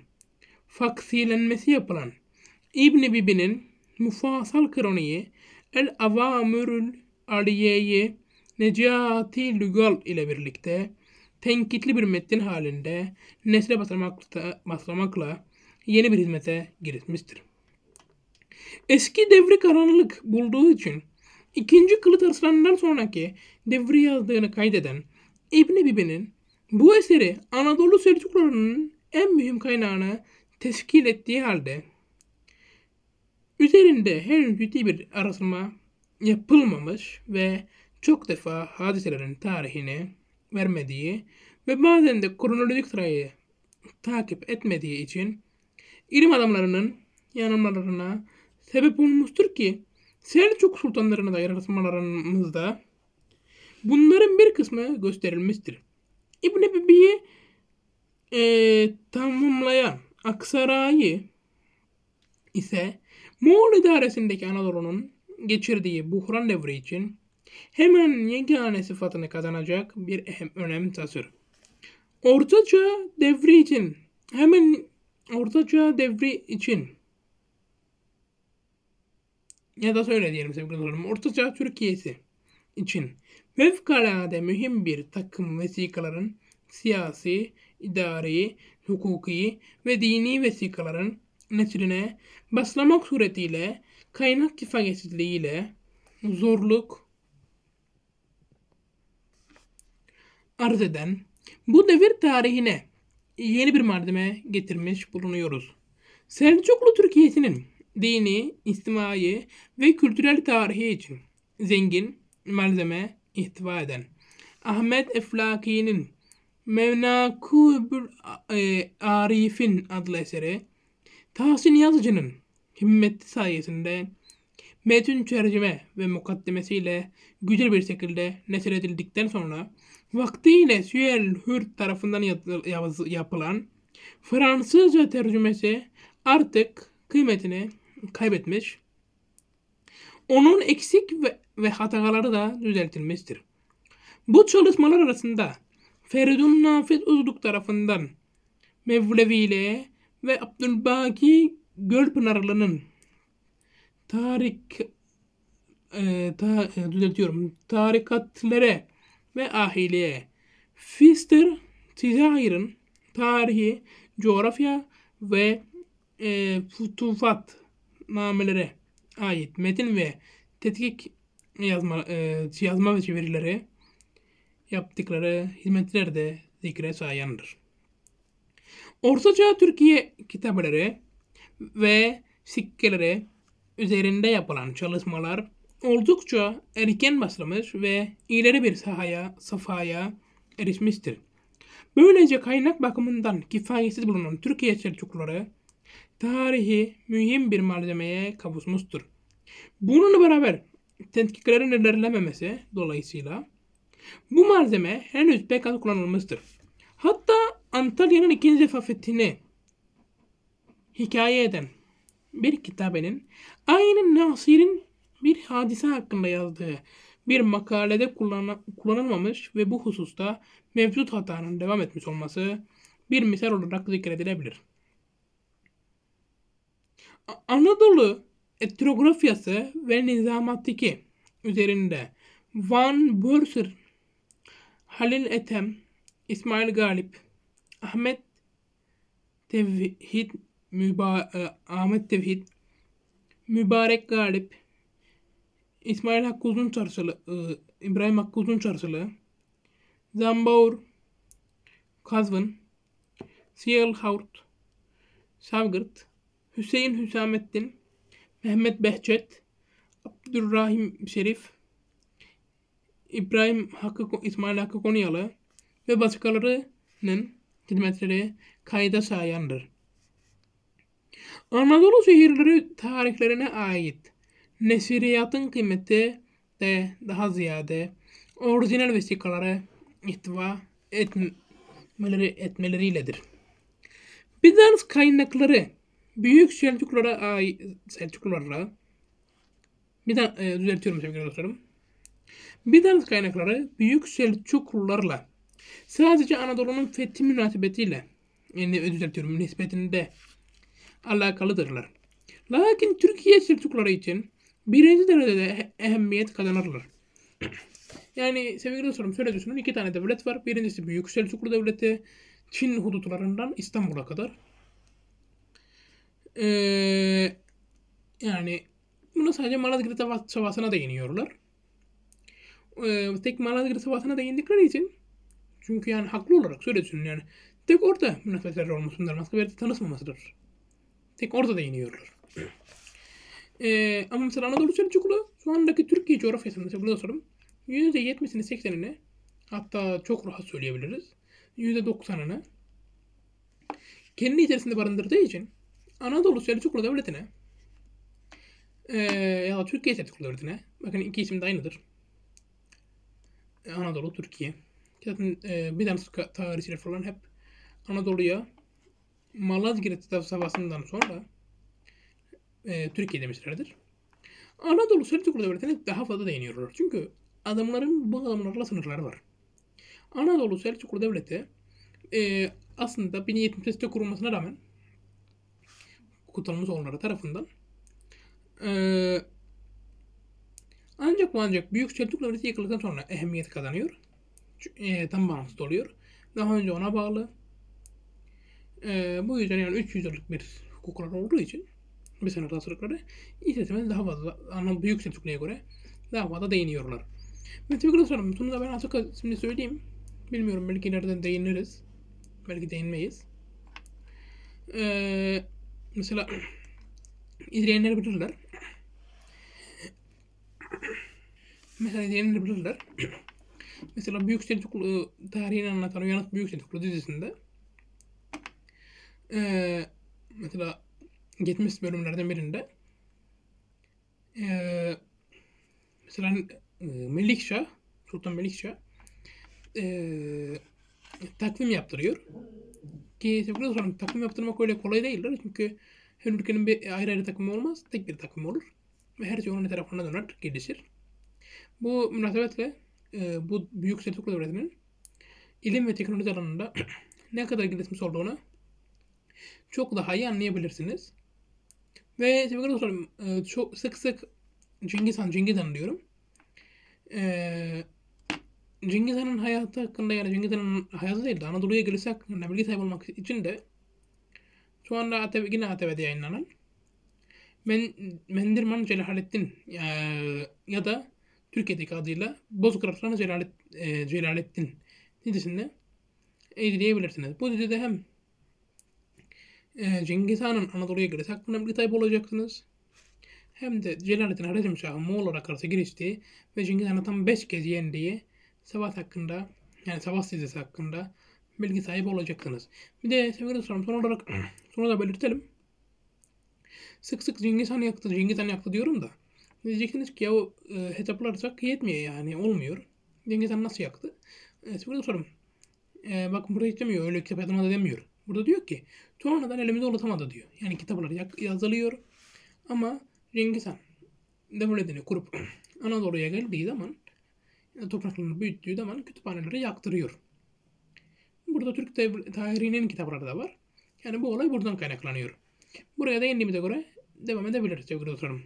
faksilenmesi yapılan İbni Bibi'nin müfasal kroniği El Avamürül Aliye'yi Necati Lugal ile birlikte tenkitli bir metin halinde nesle basamakta, basamakla yeni bir hizmete girişmiştir. Eski devri karanlık bulduğu için ikinci Kılıç Arslan'dan sonraki devri yazdığını kaydeden İbni Bibi'nin bu eseri Anadolu Selçuklularının en mühim kaynağını teşkil ettiği halde Üzerinde henüz ciddi bir araştırma yapılmamış ve çok defa hadiselerin tarihini vermediği ve bazen de kronolojik sırayı takip etmediği için ilim adamlarının yanılmalarına sebep olmuştur ki Selçuk sultanlarına dair araştırmalarımızda bunların bir kısmı gösterilmiştir. İbn Ebibi'yi e, tamamlayan Aksaray'ı ise Moğol idaresindeki Anadolu'nun geçirdiği buhran devri için hemen yegane sıfatını kazanacak bir ehem, önem taşır. Ortaçağ devri için hemen Ortaçağ devri için ya da şöyle diyelim sevgili dostlarım Ortaçağ Türkiye'si için fevkalade mühim bir takım vesikaların siyasi, idari, hukuki ve dini vesikaların nesline Baslamak suretiyle, kaynak kifayetsizliğiyle, zorluk arz eden bu devir tarihine yeni bir malzeme getirmiş bulunuyoruz. Selçuklu Türkiye'sinin dini, istimai ve kültürel tarihi için zengin malzeme ihtiva eden Ahmet Eflaki'nin Mevnakubül e, Arif'in adlı eseri Tahsin Yazıcı'nın himmeti sayesinde Metin tercüme ve mukaddemesiyle güzel bir şekilde neşredildikten sonra vaktiyle Süheyl Hür tarafından yapılan Fransızca tercümesi artık kıymetini kaybetmiş. Onun eksik ve, ve hataları da düzeltilmiştir. Bu çalışmalar arasında Feridun Nafiz Uzluk tarafından Mevlevi ile ve Abdülbaki Gölpınarlı'nın tarik e, ta, e, düzeltiyorum tarikatlere ve ahiliye Fister Tizair'in tarihi, coğrafya ve e, futufat namelere ait metin ve tetkik yazma, e, yazma ve çevirileri yaptıkları hizmetler de zikre sayandır. Ortaçağ Türkiye kitapları ve sikkelere üzerinde yapılan çalışmalar oldukça erken başlamış ve ileri bir sahaya, safhaya erişmiştir. Böylece kaynak bakımından kifayetsiz bulunan Türkiye Selçukluları tarihi mühim bir malzemeye kavuşmuştur. Bununla beraber tetkiklerin ilerlememesi dolayısıyla bu malzeme henüz pek az kullanılmıştır. Hatta Antalya'nın ikinci fethini hikaye eden bir kitabenin aynı Nasir'in bir hadise hakkında yazdığı bir makalede kullanılmamış ve bu hususta mevcut hatanın devam etmiş olması bir misal olarak zikredilebilir. Anadolu etnografyası ve nizamattaki üzerinde Van Börser, Halil Etem, İsmail Galip, Ahmet Tevhid Müba e, Ahmet Tevhid, Mübarek Galip, İsmail Hakkı Uzun Çarşılı, e, İbrahim Hakkı Uzun Çarşılı, Zambaur, Kazvın, Siyal Havrt, Savgırt, Hüseyin Hüsamettin, Mehmet Behçet, Abdurrahim Şerif, İbrahim Hakkı, İsmail Hakkı Konyalı ve başkalarının hizmetleri kayda sayandır. Anadolu şehirleri tarihlerine ait nesiriyatın kıymeti de daha ziyade orijinal vesikalara ihtiva etmeleri, etmeleriyledir. Bizans kaynakları Büyük Selçuklara ait Selçuklulara bir daha e, düzeltiyorum sevgili dostlarım. Bizans kaynakları Büyük Selçuklularla sadece Anadolu'nun fethi münasebetiyle yani e, düzeltiyorum nispetinde alakalıdırlar. Lakin Türkiye Selçukları için birinci derecede ehemmiyet kazanırlar. yani sevgili dostlarım şöyle düşünün iki tane devlet var. Birincisi Büyük Selçuklu Devleti Çin hudutlarından İstanbul'a kadar. Ee, yani bunu sadece Malazgirt Savaşı'na değiniyorlar. Ee, tek Malazgirt Savaşı'na değindikleri için çünkü yani haklı olarak şöyle düşünün yani tek orada münafetler olmasınlar. Başka bir yerde tanışmamasıdır. Tek orada da yeniyorlar. Ee, ama mesela Anadolu Selçuklu şu andaki Türkiye coğrafyasını mesela bunu da soralım. %70'ini 80'ini hatta çok rahat söyleyebiliriz. %90'ını kendi içerisinde barındırdığı için Anadolu Selçuklu Devleti'ne e, ya da Türkiye Selçuklu Devleti'ne bakın iki isim de aynıdır. Anadolu, Türkiye. Zaten e, ee, Bizans tarihçiler falan hep Anadolu'ya Malazgirt Savaşı'ndan sonra e, Türkiye demişlerdir. Anadolu Selçuklu Devleti'ne daha fazla değiniyorlar. Çünkü adamların bu adamlarla sınırları var. Anadolu Selçuklu Devleti e, aslında 1078'te kurulmasına rağmen Kutalımız onlara tarafından e, ancak ancak Büyük Selçuklu Devleti yıkıldıktan sonra ehemmiyet kazanıyor. E, tam bağımsız oluyor. Daha önce ona bağlı e, bu yüzden yani 300 yıllık bir hukuklar olduğu için bir sene tasarrufları istatistikten daha fazla anlam büyük statistikliğe göre daha fazla değiniyorlar. Metafikada soralım. Bunu da ben artık şimdi söyleyeyim. Bilmiyorum belki ileriden değiniriz. Belki değinmeyiz. Ee, mesela izleyenler bilirler. mesela izleyenler bilirler. mesela Büyük Selçuklu e, tarihini anlatan Uyanık Büyük Selçuklu dizisinde e, mesela geçmiş bölümlerden birinde e, mesela e, Melikşah Sultan Melikşah e, takvim yaptırıyor. Ki Sefra'da sorun takvim yaptırmak öyle kolay değildir. Çünkü her ülkenin bir ayrı ayrı takvimi olmaz. Tek bir takvim olur. Ve her şey onun tarafına döner, gelişir. Bu münasebetle e, bu Büyük Selçuklu Devleti'nin ilim ve teknoloji alanında ne kadar gelişmiş olduğunu çok daha iyi anlayabilirsiniz. Ve tekrar soruyorum. E, çok sık sık Cengiz Han, Cengiz Han diyorum. E, Cengiz Han'ın hayatı hakkında yani Cengiz Han'ın hayatı değil de Anadolu'ya gelirse hakkında bilgi sahibi olmak için de şu anda ATV, yine ATV'de yayınlanan Men, Mendirman Celalettin e, ya da Türkiye'deki adıyla Bozkır Aslanı Celalet, e, Celalettin dizisinde izleyebilirsiniz. Bu dizide hem ee, Cengiz Han'ın Anadolu'ya göre hakkında bir tayip olacaksınız. Hem de Celalettin Harecim Şah'ın Moğollara karşı giriştiği ve Cengiz Han'ı tam 5 kez yendiği savaş hakkında yani savaş dizisi hakkında bilgi sahibi olacaksınız. Bir de sevgili dostlarım son olarak şunu da belirtelim. Sık sık Cengiz Han yaktı, Cengiz Han yaktı diyorum da. Diyeceksiniz ki ya o e, hesaplarsak yetmiyor yani olmuyor. Cengiz Han nasıl yaktı? E, sevgili dostlarım e, bakın burada hiç demiyor öyle kitap adına da demiyor. Burada diyor ki Torna'dan elimizde ulaşamadı diyor. Yani kitapları yazılıyor ama Cengiz Han devletini kurup Anadolu'ya geldiği zaman topraklarını büyüttüğü zaman kütüphaneleri yaktırıyor. Burada Türk tarihinin kitapları da var. Yani bu olay buradan kaynaklanıyor. Buraya da indiğimize göre devam edebiliriz sevgili dostlarım.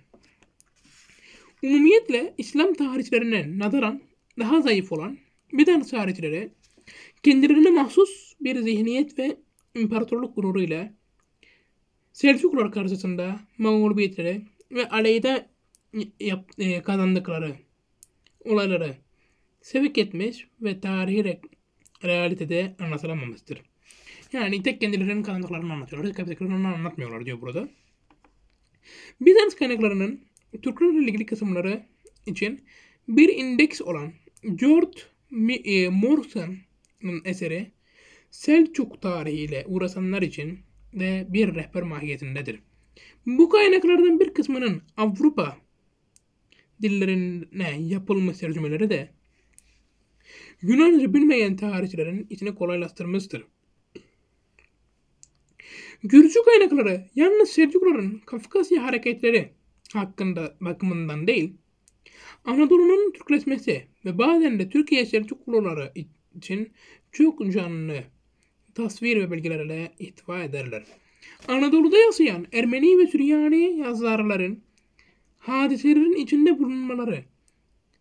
Umumiyetle İslam tarihçilerine nazaran daha zayıf olan bir tanesi tarihçilere kendilerine mahsus bir zihniyet ve imparatorluk gururu ile Selçuklular karşısında mağlubiyetleri ve aleyhde yap, e, kazandıkları olayları sevk etmiş ve tarihi re- realitede anlatılamamıştır. Yani tek kendilerinin kazandıklarını anlatıyorlar, tek kaybettiklerini anlatmıyorlar diyor burada. Bizans kaynaklarının Türklerle ilgili kısımları için bir indeks olan George e, Morrison'ın eseri Selçuk tarihiyle uğraşanlar için de bir rehber mahiyetindedir. Bu kaynaklardan bir kısmının Avrupa dillerine yapılmış tercümeleri de Yunanca bilmeyen tarihçilerin içine kolaylaştırmıştır. Gürcü kaynakları yalnız Selçukluların Kafkasya hareketleri hakkında bakımından değil, Anadolu'nun Türkleşmesi ve bazen de Türkiye Selçukluları için çok canlı tasvir ve belgelerle ihtiva ederler. Anadolu'da yaşayan Ermeni ve Süryani yazarların hadiselerin içinde bulunmaları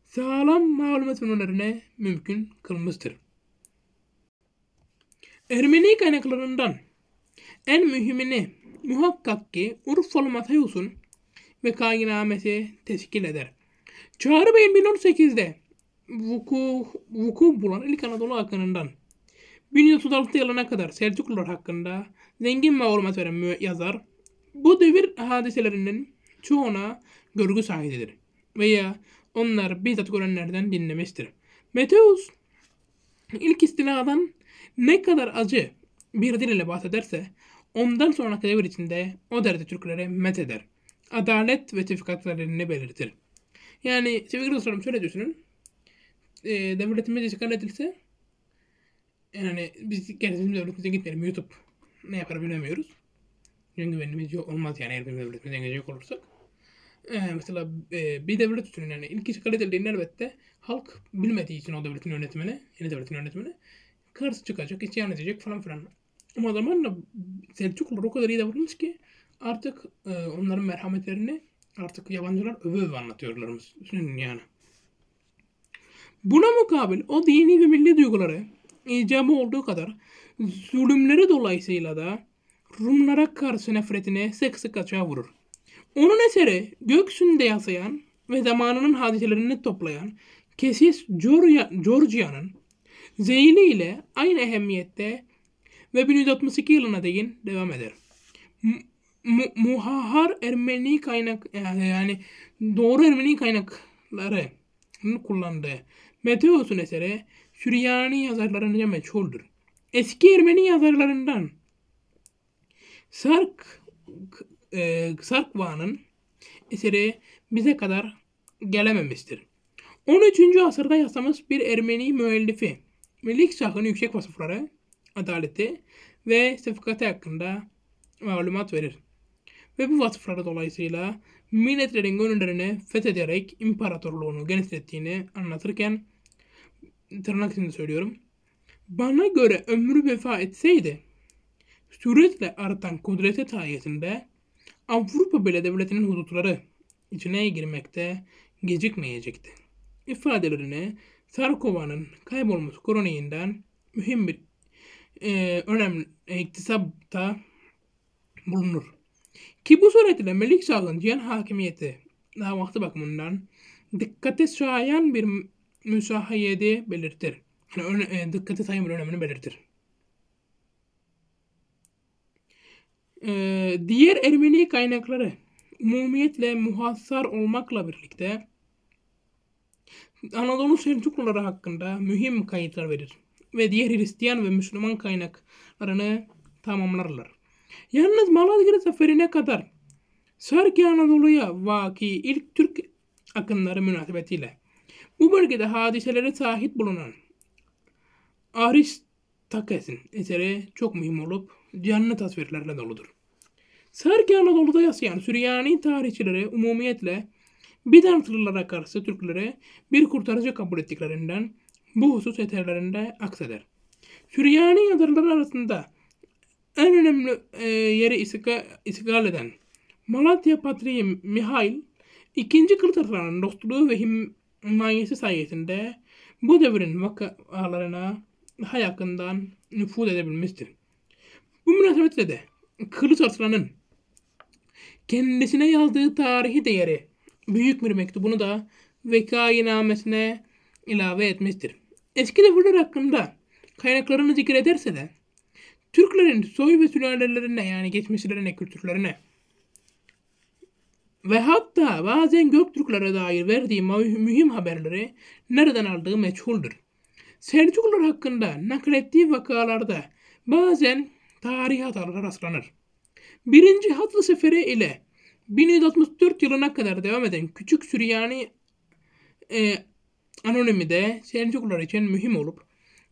sağlam malumat vermelerine mümkün kılmıştır. Ermeni kaynaklarından en mühimini muhakkak ki Urfalı ve vekainamesi teşkil eder. Çağrı Bey'in 1908'de vuku, vuku bulan ilk Anadolu akınından 1136 yılına kadar Selçuklular hakkında zengin malumat veren yazar, bu devir hadiselerinin çoğuna görgü sahibidir veya onlar bizzat görenlerden dinlemiştir. Meteus ilk istiladan ne kadar acı bir dil ile bahsederse ondan sonra devir içinde o derdi Türkleri met eder. Adalet ve tevfikatlarını belirtir. Yani Sevgili dostlarım şöyle düşünün. E, ee, devletimiz işgal edilse yani hani biz kendimiz devletimize gitmeyelim. YouTube ne yapar bilemiyoruz. Çünkü güvenimiz yok olmaz yani eğer bir devletimize gelecek olursak. Ee, mesela e, bir devlet üstünün yani ilk işe kaliteliğin elbette halk bilmediği için o devletin yönetimine, yeni devletin yönetimine karşı çıkacak, isyan edecek falan filan. Ama zamanla Selçuklular o kadar iyi davranmış ki artık e, onların merhametlerini artık yabancılar öve öve anlatıyorlar yani. Buna mukabil o dini ve milli duyguları icabı olduğu kadar zulümleri dolayısıyla da Rumlara karşı nefretini sık sık açığa vurur. Onun eseri göksünde yasayan ve zamanının hadiselerini toplayan Kesis Georgia'nın Zeyli ile aynı ehemmiyette ve 1162 yılına değin devam eder. M- mu- muhahar Ermeni kaynak yani doğru Ermeni kaynakları kullandığı Meteos'un eseri Süryani'nin yazarlarınca meçhuldür. Eski Ermeni yazarlarından Sark e, Sarkva'nın eseri bize kadar gelememiştir. 13. asırda yaşamış bir Ermeni müellifi, Melik Şah'ın yüksek vasıfları, adaleti ve sefakati hakkında malumat verir. Ve bu vasıfları dolayısıyla milletlerin gönüllerini fethederek imparatorluğunu genişlettiğini anlatırken tırnak içinde söylüyorum. Bana göre ömrü vefa etseydi suretle artan kudrete tayetinde Avrupa bile devletinin hudutları içine girmekte gecikmeyecekti. İfadelerini Sarkova'nın kaybolmuş kroniğinden mühim bir e, önemli e, iktisapta bulunur. Ki bu suretle Melik Şah'ın cihan hakimiyeti vakti bakımından dikkate şayan bir müsahiyede belirtir. Yani örne- e, dikkati sayımın önemini belirtir. Ee, diğer Ermeni kaynakları umumiyetle muhasar olmakla birlikte Anadolu Selçukluları hakkında mühim kayıtlar verir ve diğer Hristiyan ve Müslüman kaynaklarını tamamlarlar. Yalnız Malazgirt seferine kadar Sergi Anadolu'ya vaki ilk Türk akınları münasebetiyle bu bölgede hadiselere sahip bulunan Aristakes'in eseri çok mühim olup canlı tasvirlerle doludur. Sarki Anadolu'da yaşayan Süryani tarihçileri umumiyetle Bizanslılara karşı Türklere bir kurtarıcı kabul ettiklerinden bu husus eserlerinde akseder. Süryani yazarları arasında en önemli e, yeri istikal, istikal eden Malatya Patriği Mihail, ikinci Kırtarlar'ın dostluğu ve him, manyesi sayesinde bu devrin vakalarına daha yakından nüfuz edebilmiştir. Bu münasebetle de Kılıç Arslan'ın kendisine yazdığı tarihi değeri büyük bir mektubunu da vekainamesine ilave etmiştir. Eski devirler hakkında kaynaklarını zikrederse de Türklerin soy ve sülalelerine yani geçmişlerine, kültürlerine ve hatta bazen Göktürklere dair verdiği mühim haberleri nereden aldığı meçhuldür. Selçuklular hakkında naklettiği vakalarda bazen tarih hatalara rastlanır. Birinci Hatlı Seferi ile 1164 yılına kadar devam eden Küçük Süryani e, anonimi de Selçuklular için mühim olup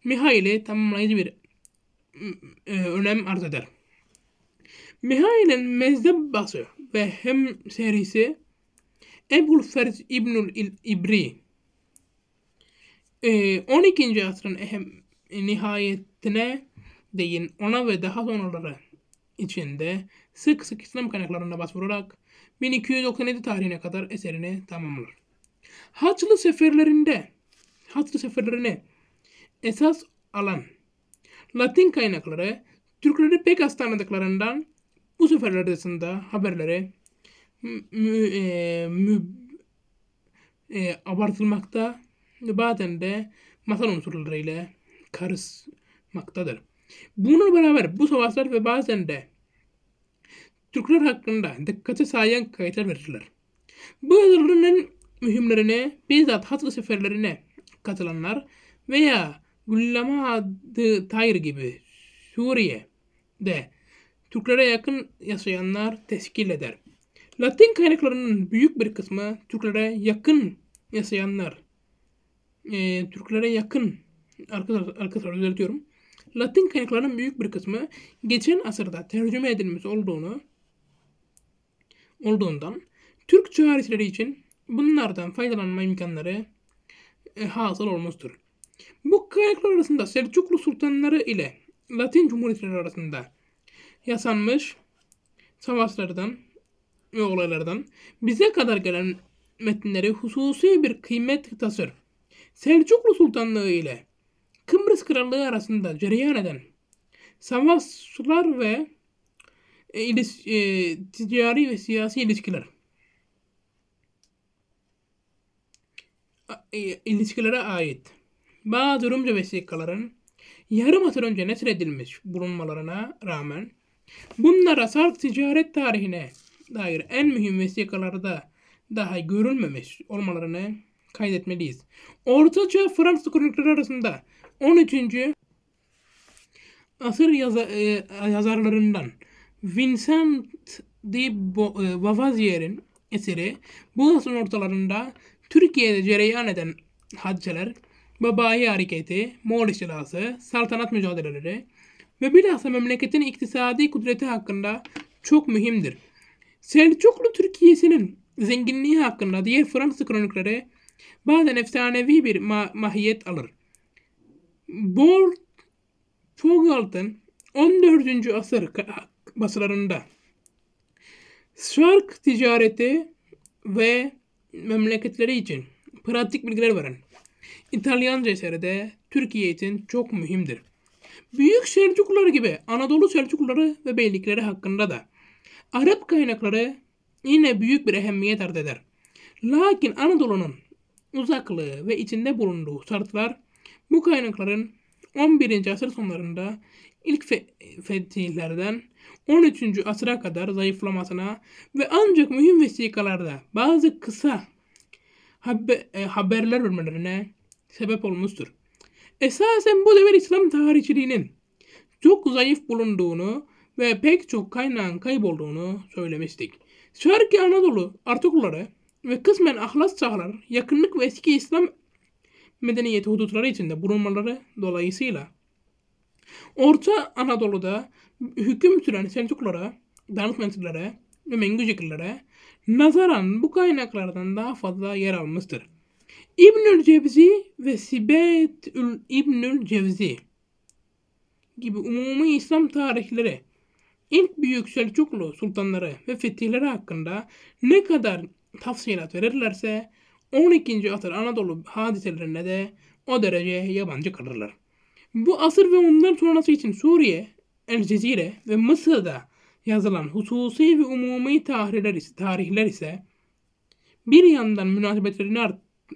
Mihail'i tamamlayıcı bir e, önem arz eder. Mihail'in mezdebası ve hem serisi Ebul Ferz İbnül İbri 12. Ee, asrın ehem, nihayetine değin ona ve daha sonraları içinde sık sık İslam kaynaklarına başvurarak 1297 tarihine kadar eserini tamamlar. Haçlı seferlerinde Haçlı seferlerini esas alan Latin kaynakları Türkleri pek az tanıdıklarından bu seferler arasında haberlere mü, e, mü, e, abartılmakta bazen de masal unsurlarıyla karışmaktadır. Bununla beraber bu savaşlar ve bazen de Türkler hakkında dikkate sayan kayıtlar verirler. Bu yazılarının mühimlerine bizzat hatlı seferlerine katılanlar veya gullama adı Tayr gibi Suriye'de Türklere yakın yaşayanlar teşkil eder. Latin kaynaklarının büyük bir kısmı Türklere yakın yaşayanlar. E, Türklere yakın arkadaşlar, arkadaşlar diyorum. Latin kaynaklarının büyük bir kısmı geçen asırda tercüme edilmiş olduğunu olduğundan Türk çağrışları için bunlardan faydalanma imkanları e, hasıl olmuştur. Bu kaynaklar arasında Selçuklu sultanları ile Latin cumhuriyetleri arasında yasanmış savaşlardan ve olaylardan bize kadar gelen metinleri hususi bir kıymet tasır. Selçuklu Sultanlığı ile Kıbrıs Krallığı arasında cereyan eden savaşlar ve e, ilis, e, ticari ve siyasi ilişkiler e, ilişkilere ait bazı Rumca vesikaların yarım asır önce nesredilmiş bulunmalarına rağmen Bunlara Sark ticaret tarihine dair en mühim vesikalarda daha görülmemiş olmalarını kaydetmeliyiz. Ortaçağ Fransız kronikleri arasında 13. asır yaza, e, yazarlarından Vincent de Bo, e, Bavazier'in eseri bu asrın ortalarında Türkiye'de cereyan eden hadiseler, Babayi Hareketi, Moğol İstilası, Saltanat Mücadeleleri, ve bilhassa memleketin iktisadi kudreti hakkında çok mühimdir. Selçuklu Türkiye'sinin zenginliği hakkında diğer Fransız kronikleri bazen efsanevi bir ma- mahiyet alır. Bolt Fogaltın 14. asır basılarında şark ticareti ve memleketleri için pratik bilgiler veren İtalyanca eserde de Türkiye için çok mühimdir. Büyük Selçuklular gibi Anadolu Selçukluları ve beylikleri hakkında da Arap kaynakları yine büyük bir ehemmiyet arz eder. Lakin Anadolu'nun uzaklığı ve içinde bulunduğu şartlar bu kaynakların 11. asır sonlarında ilk fetihlerden 13. asıra kadar zayıflamasına ve ancak mühim vesikalarda bazı kısa habbe e, haberler vermelerine sebep olmuştur. Esasen bu devir İslam tarihçiliğinin çok zayıf bulunduğunu ve pek çok kaynağın kaybolduğunu söylemiştik. Şarkı Anadolu artıkları ve kısmen ahlas sahalar yakınlık ve eski İslam medeniyeti hudutları içinde bulunmaları dolayısıyla Orta Anadolu'da hüküm süren Selçuklara, Danıtmentlere ve Mengücüklere nazaran bu kaynaklardan daha fazla yer almıştır. İbnül Cevzi ve Sibetül İbnül Cevzi gibi umumi İslam tarihleri ilk büyük Selçuklu sultanları ve fetihleri hakkında ne kadar tafsilat verirlerse 12. asır Anadolu hadiselerine de o derece yabancı kalırlar. Bu asır ve ondan sonrası için Suriye, El Cezire ve Mısır'da yazılan hususi ve umumi tarihler ise, tarihler ise bir yandan münasebetlerini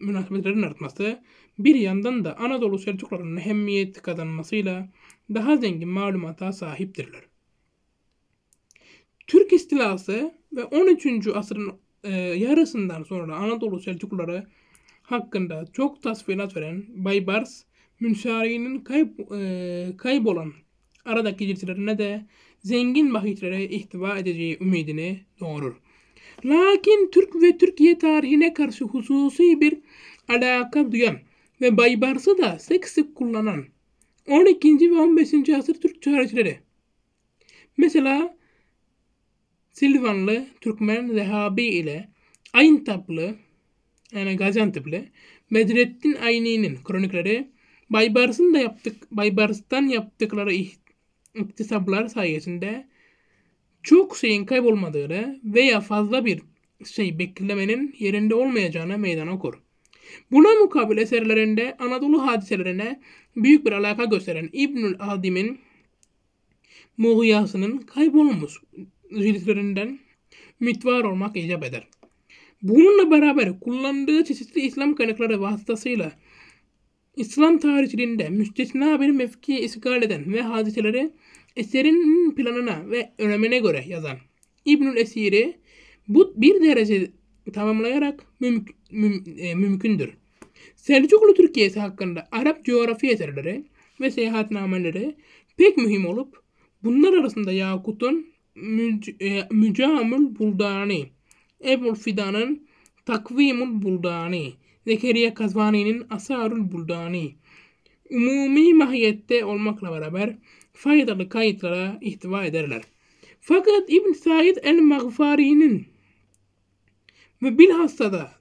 münasebetlerin artması bir yandan da Anadolu Selçukluların ehemmiyet kazanmasıyla daha zengin malumata sahiptirler. Türk istilası ve 13. asrın e, yarısından sonra Anadolu Selçukluları hakkında çok tasfiyat veren Baybars, Münsari'nin kayb e, kaybolan aradaki ciltilerine de zengin bahitlere ihtiva edeceği ümidini doğurur. Lakin Türk ve Türkiye tarihine karşı hususi bir alaka duyan ve Baybars'ı da sık sık kullanan 12. ve 15. asır Türk tarihçileri. Mesela Silvanlı Türkmen Zehabi ile Ayntaplı yani Gaziantep'li Bedrettin Ayni'nin kronikleri Baybars'ın da yaptık Baybars'tan yaptıkları iktisaplar sayesinde çok şeyin kaybolmadığını veya fazla bir şey beklemenin yerinde olmayacağını meydana okur. Buna mukabil eserlerinde Anadolu hadiselerine büyük bir alaka gösteren İbnül Adim'in Muğyasının kaybolmuş ciltlerinden mitvar olmak icap eder. Bununla beraber kullandığı çeşitli İslam kaynakları vasıtasıyla İslam tarihçiliğinde müstesna bir mevkiye iskal eden ve hadiseleri Eserin planına ve önemine göre yazan İbnül Esir'i bu bir derece tamamlayarak mümk, müm, e, mümkündür. Selçuklu Türkiye'si hakkında Arap coğrafi eserleri ve seyahatnameleri pek mühim olup bunlar arasında Yakut'un Müc, e, Mücamül Buldani, Ebul Fidan'ın Takvimul Buldani, Zekeriya Kazvani'nin Asarul Buldani, umumi mahiyette olmakla beraber faydalı kayıtlara ihtiva ederler. Fakat İbn Said el maghfarinin ve bilhassa da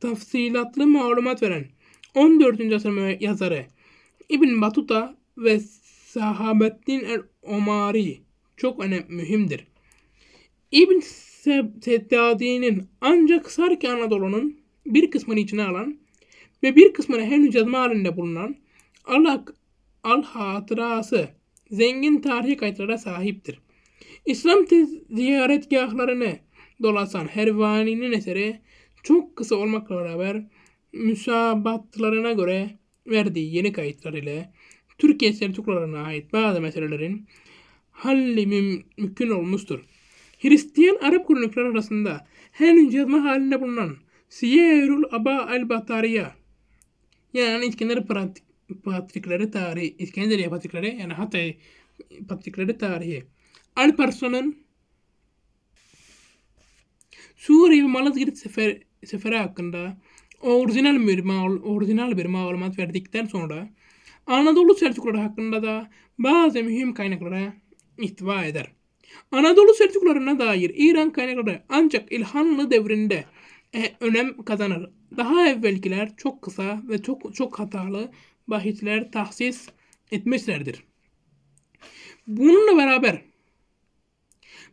tafsilatlı malumat veren 14. asır yazarı İbn Batuta ve Sahabettin el-Omari çok önemli, mühimdir. İbn Seddadi'nin ancak Sarki Anadolu'nun bir kısmını içine alan ve bir kısmını henüz yazma halinde bulunan Allah al hatırası zengin tarihi kayıtlara sahiptir. İslam ziyaretgahlarını dolasan Hervani'nin eseri çok kısa olmakla beraber müsabatlarına göre verdiği yeni kayıtlar ile Türkiye Selçuklularına ait bazı meselelerin halli mümkün olmuştur. Hristiyan Arap kronikler arasında henüz yazma halinde bulunan Siyerul Aba el Batariya yani İskender Pratik pattikleri tarihi, İskenderiye pattikleri yani Hatay pattikleri tarihi. Alparslan'ın Suriye ve Malazgirt sefer, seferi hakkında orijinal bir, mal, orijinal bir malumat verdikten sonra Anadolu Selçukluları hakkında da bazı mühim kaynaklara ihtiva eder. Anadolu Selçuklularına dair İran kaynakları ancak İlhanlı devrinde e, önem kazanır. Daha evvelkiler çok kısa ve çok çok hatalı bahitler tahsis etmişlerdir. Bununla beraber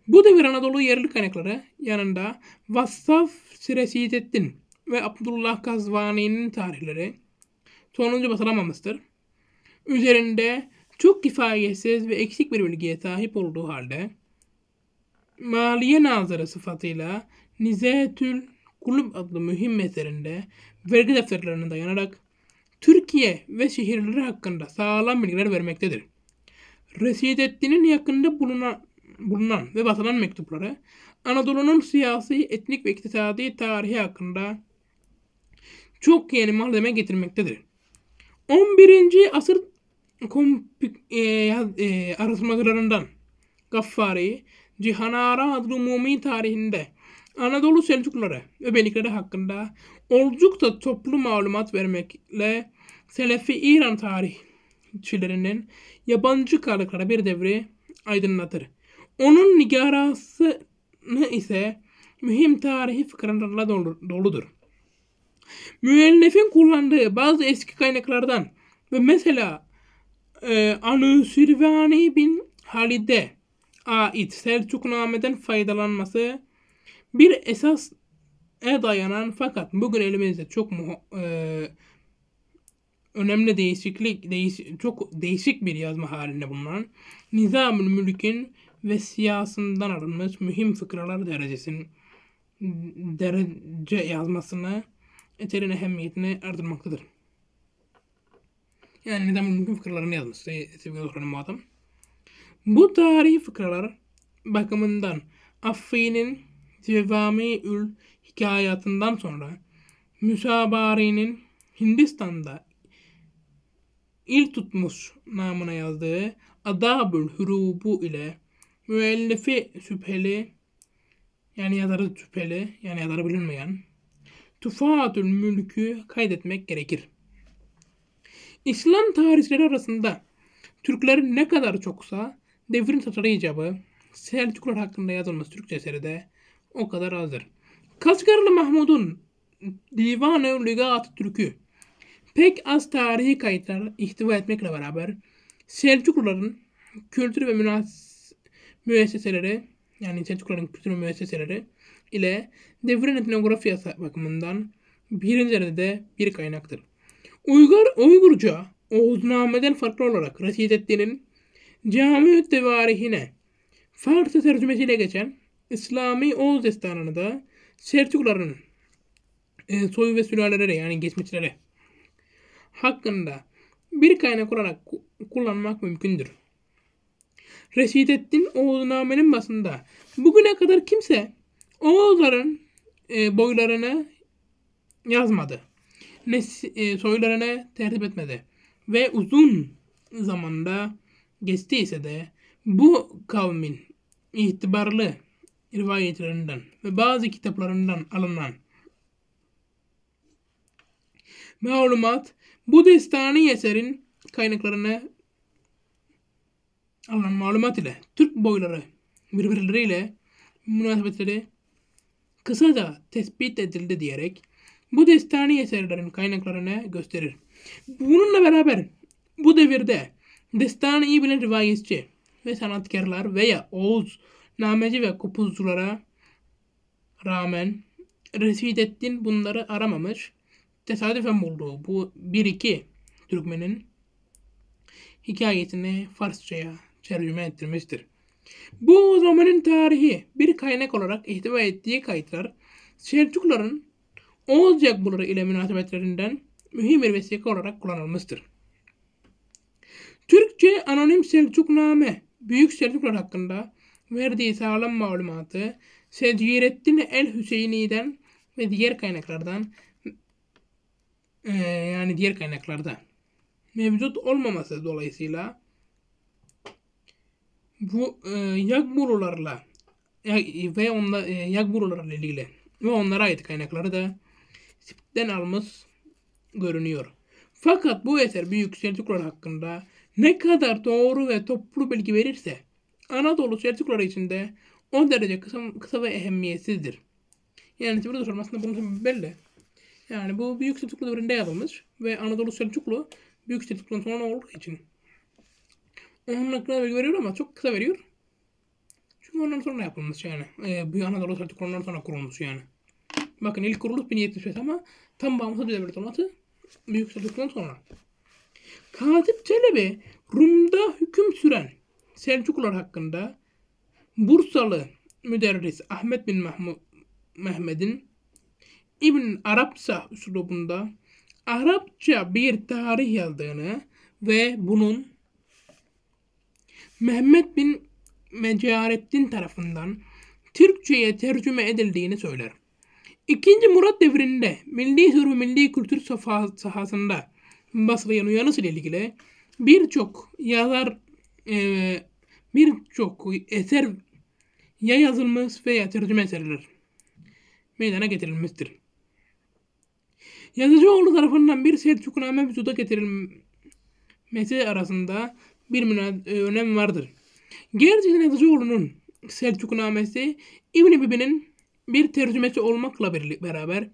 bu devir Anadolu yerli kaynakları yanında Vassaf Siresiyeddin ve Abdullah Kazvani'nin tarihleri sonuncu basılamamıştır. Üzerinde çok kifayetsiz ve eksik bir bilgiye sahip olduğu halde Maliye Nazırı sıfatıyla Nizetül Kulub adlı mühim eserinde vergi defterlerine dayanarak Türkiye ve şehirleri hakkında sağlam bilgiler vermektedir. Residettin'in yakında bulunan, bulunan ve basılan mektupları Anadolu'nun siyasi, etnik ve iktisadi tarihi hakkında çok yeni malzeme getirmektedir. 11. asır kompik, e, e, arasmalarından Gaffari, Cihanara adlı umumi tarihinde Anadolu Selçukluları ve Beylikleri hakkında oldukça toplu malumat vermekle Selefi İran tarihçilerinin yabancı kaldıkları bir devri aydınlatır. Onun nigarasını ise mühim tarihi fıkralarla doludur. Müellifin kullandığı bazı eski kaynaklardan ve mesela e, Anusirvani bin Halid'e ait Selçukname'den faydalanması bir esas e dayanan fakat bugün elimizde çok mu e, önemli değişiklik değiş, çok değişik bir yazma halinde bulunan nizamül mülkün ve siyasından alınmış mühim fıkralar derecesinin derece yazmasını eserin ehemmiyetini artırmaktadır. Yani nizamül mülkün fıkralarını yazmış sevgili okunan bu adam. Bu tarihi fıkralar bakımından Affi'nin Sezami-ül hikayatından sonra Müsabari'nin Hindistan'da il tutmuş namına yazdığı Adabül Hurubu ile müellifi şüpheli yani yazarı şüpheli yani yazarı bilinmeyen Tufatül Mülk'ü kaydetmek gerekir. İslam tarihçileri arasında Türkler ne kadar çoksa devrim satırı icabı Selçuklular hakkında yazılmış Türkçe eseri de o kadar azdır. Kasgarlı Mahmud'un Divan-ı Lügat Türk'ü pek az tarihi kayıtlar ihtiva etmekle beraber Selçukluların kültür ve müesseseleri yani Selçukluların kültür müesseseleri ile devrin etnografyası bakımından birinci derecede bir kaynaktır. Uygur, Uygurca Oğuzname'den farklı olarak Rasideddin'in Cami-ü Devarihine Farsça tercümesiyle geçen İslami Oğuz destanını da Selçukluların e, soyu ve sülalelere yani geçmişlere hakkında bir kaynak olarak kullanmak mümkündür. Reşidettin Oğuznamenin basında bugüne kadar kimse Oğuzların e, boylarını yazmadı. Ne e, soylarını tertip etmedi. Ve uzun zamanda geçtiyse de bu kavmin itibarlı rivayetlerinden ve bazı kitaplarından alınan malumat bu destani eserin kaynaklarına alınan malumat ile Türk boyları birbirleriyle münasebetleri kısaca tespit edildi diyerek bu destani eserlerin kaynaklarını gösterir. Bununla beraber bu devirde destani iyi bilen rivayetçi ve sanatkarlar veya Oğuz nameci ve kupuzculara rağmen Resvidettin bunları aramamış. Tesadüfen bulduğu bu 1-2 Türkmen'in hikayesini Farsça'ya tercüme ettirmiştir. Bu zamanın tarihi bir kaynak olarak ihtiva ettiği kayıtlar Selçukluların Oğuz yakbuları ile münasebetlerinden mühim bir vesile olarak kullanılmıştır. Türkçe Anonim Selçukname Büyük Selçuklar hakkında verdiği sağlam malumatı Secirettin el-Hüseyni'den ve diğer kaynaklardan e, yani diğer kaynaklarda mevcut olmaması dolayısıyla bu e, yakburularla ve onla, e, yakburularla ilgili ve onlara ait kaynakları da Sipt'ten almış görünüyor. Fakat bu eser Büyük Selçuklular hakkında ne kadar doğru ve toplu bilgi verirse Anadolu Selçukluları içinde 10 derece kısa, kısa ve ehemmiyetsizdir. Yani burada sormasında bunun sebebi belli. Yani bu Büyük Selçuklu döneminde yazılmış ve Anadolu Selçuklu Büyük Selçuklu'nun sonuna olduğu için. Onun hakkında bilgi veriyor ama çok kısa veriyor. Çünkü ondan sonra yapılmış yani. Ee, Büyük Anadolu Selçuklu ondan sonra kurulmuş yani. Bakın ilk kuruluş 1075 ama tam bağımsız bir devlet olması Büyük Selçuklu'dan sonra. Katip Çelebi Rum'da hüküm süren Selçuklular hakkında Bursalı müderris Ahmet bin Mehmet'in İbn Arapsa üslubunda Arapça bir tarih yazdığını ve bunun Mehmet bin Mecarettin tarafından Türkçe'ye tercüme edildiğini söyler. İkinci Murat devrinde milli sürü milli kültür sahasında Basra'nın uyanısı ile ilgili birçok yazar e, birçok eser ya yazılmış veya tercüme eserler meydana getirilmiştir. Yazıcıoğlu tarafından bir Selçukname vücuda getirilmesi arasında bir e, önem vardır. Gerçekten Yazıcıoğlu'nun Selçuknamesi İbn Bibi'nin bir tercümesi olmakla beraber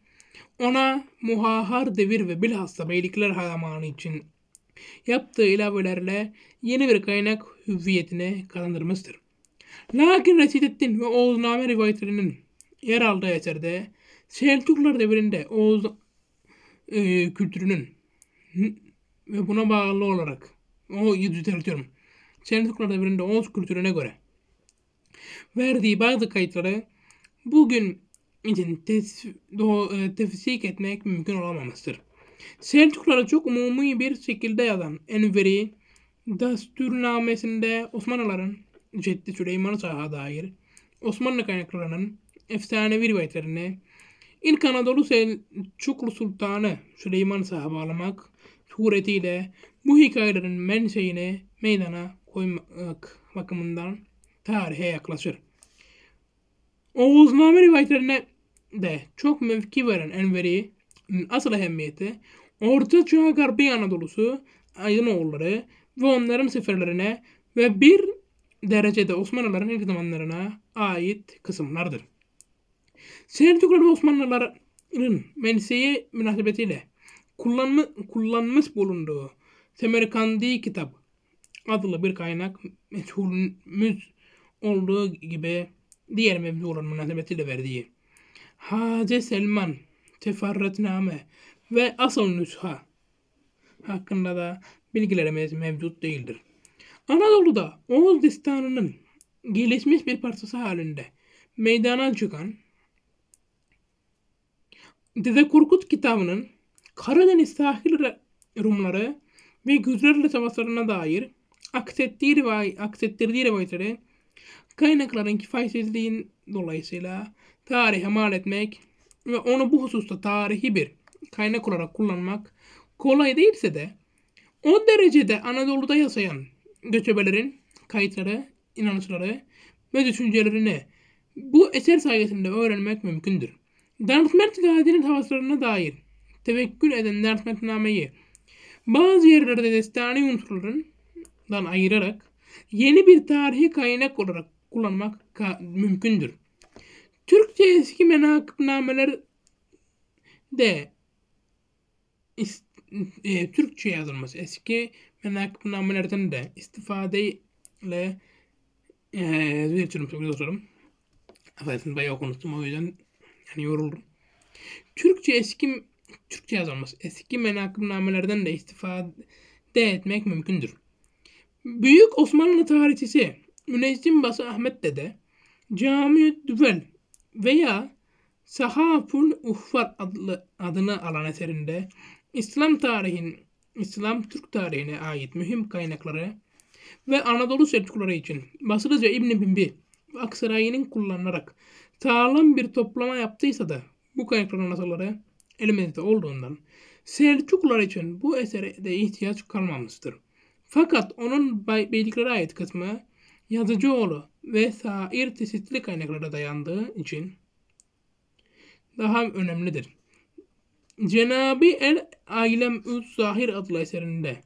ona muhahar devir ve bilhassa beylikler zamanı için yaptığı ilavelerle yeni bir kaynak hüviyetine kazandırmıştır. Lakin Residettin ve Oğuzname rivayetlerinin yer aldığı eserde Selçuklar devrinde Oğuz e, kültürünün ve buna bağlı olarak o düzeltiyorum. Selçuklar devrinde Oğuz kültürüne göre verdiği bazı kayıtları bugün için tef, do, e, tefsik etmek mümkün olamamıştır. Selçuklara çok umumi bir şekilde yazan Enveri, Dastürnamesinde Osmanlıların Ceddi Süleyman Şah'a dair Osmanlı kaynaklarının efsanevi rivayetlerini İlk Anadolu Selçuklu Sultanı Süleyman Şah'a bağlamak suretiyle bu hikayelerin menşeini meydana koymak bakımından tarihe yaklaşır. Oğuzname rivayetlerine de çok mevki veren Enveri, asıl ehemmiyeti Orta Çağ Garbi Anadolu'su Aydınoğulları ve onların seferlerine ve bir derecede Osmanlıların ilk zamanlarına ait kısımlardır. Selçuklular ve Osmanlıların menseyi münasebetiyle kullanma, kullanmış bulunduğu Semerkandi kitap adlı bir kaynak meşhurumuz olduğu gibi diğer mevzuların münasebetiyle verdiği Hacı Selman teferretname ve asıl nüsha hakkında da bilgilerimiz mevcut değildir. Anadolu'da Oğuz Destanı'nın gelişmiş bir parçası halinde meydana çıkan Dede Korkut kitabının Karadeniz sahil Rumları ve Gürcülerle savaşlarına dair aksettiği, rivay aksettirdiği rivayetleri kaynakların kifayetsizliğin dolayısıyla tarihe mal etmek ve onu bu hususta tarihi bir kaynak olarak kullanmak kolay değilse de o derecede Anadolu'da yaşayan göçebelerin kayıtları, inançları ve düşüncelerini bu eser sayesinde öğrenmek mümkündür. Dartmet Gazi'nin havaslarına dair tevekkül eden Dartmetname'yi bazı yerlerde destani unsurlarından ayırarak yeni bir tarihi kaynak olarak kullanmak mümkündür. Türkçe eski menakıbnameler de e, Türkçe yazılması eski menakıbnamelerden de istifadeyle e, düzeltiyorum çok güzel sorum. Affedersiniz bayağı okumuştum o yüzden yani yoruldum. Türkçe eski Türkçe yazılması eski menakıbnamelerden de istifade etmek mümkündür. Büyük Osmanlı tarihçisi Müneccim basa Ahmet Dede Cami-i Düvel veya Sahaful Uhfar adlı adını alan eserinde İslam tarihin İslam Türk tarihine ait mühim kaynakları ve Anadolu Selçukluları için basılıca ve İbn Bimbi Aksaray'ın kullanılarak sağlam bir toplama yaptıysa da bu kaynakların nasılları elimizde olduğundan Selçuklular için bu esere de ihtiyaç kalmamıştır. Fakat onun beyliklere ait kısmı Yazıcıoğlu ve sair çeşitli kaynaklara dayandığı için daha önemlidir. Cenabı El Ailem Üz Zahir adlı eserinde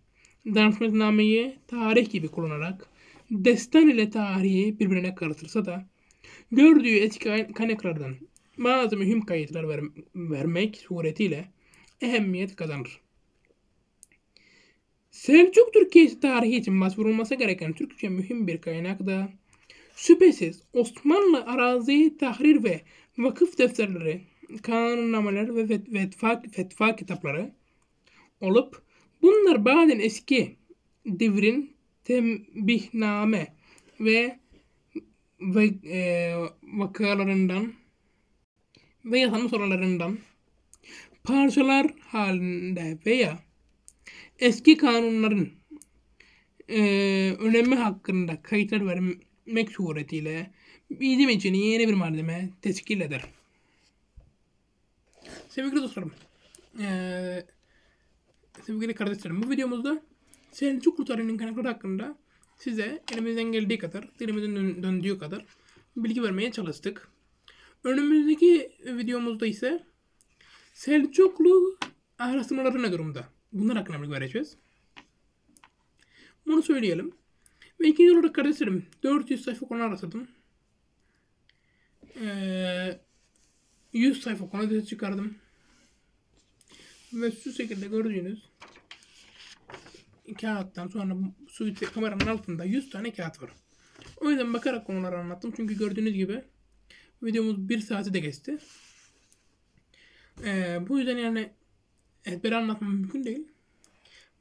Dansmetnameyi tarih gibi kullanarak destan ile tarihi birbirine karıştırsa da gördüğü eski kaynaklardan bazı mühim kayıtlar ver vermek suretiyle ehemmiyet kazanır. Selçuk Türkiye'si tarihi için başvurulması gereken Türkçe mühim bir kaynakta. Şüphesiz Osmanlı arazi tahrir ve vakıf defterleri, kanunnameler ve fetva, fetva kitapları olup bunlar bazen eski devrin tembihname ve, ve e, vakalarından ve yasama sorularından parçalar halinde veya eski kanunların e, önemi hakkında kayıtlar vermek suretiyle bizim için yeni bir malzeme teşkil eder. Sevgili dostlarım, e, sevgili kardeşlerim bu videomuzda Selçuklu tarihinin kaynakları hakkında size elimizden geldiği kadar, dilimizden dön döndüğü kadar bilgi vermeye çalıştık. Önümüzdeki videomuzda ise Selçuklu araştırmaları ne durumda? Bunlar hakkında bilgi vereceğiz. Bunu söyleyelim. Ve ikinci olarak kardeşlerim 400 sayfa konu arasadım. Ee, 100 sayfa konu dizisi çıkardım. Ve şu şekilde gördüğünüz kağıttan sonra su kameranın altında 100 tane kağıt var. O yüzden bakarak konuları anlattım. Çünkü gördüğünüz gibi videomuz 1 saati de geçti. Ee, bu yüzden yani ezbere anlatmam mümkün değil.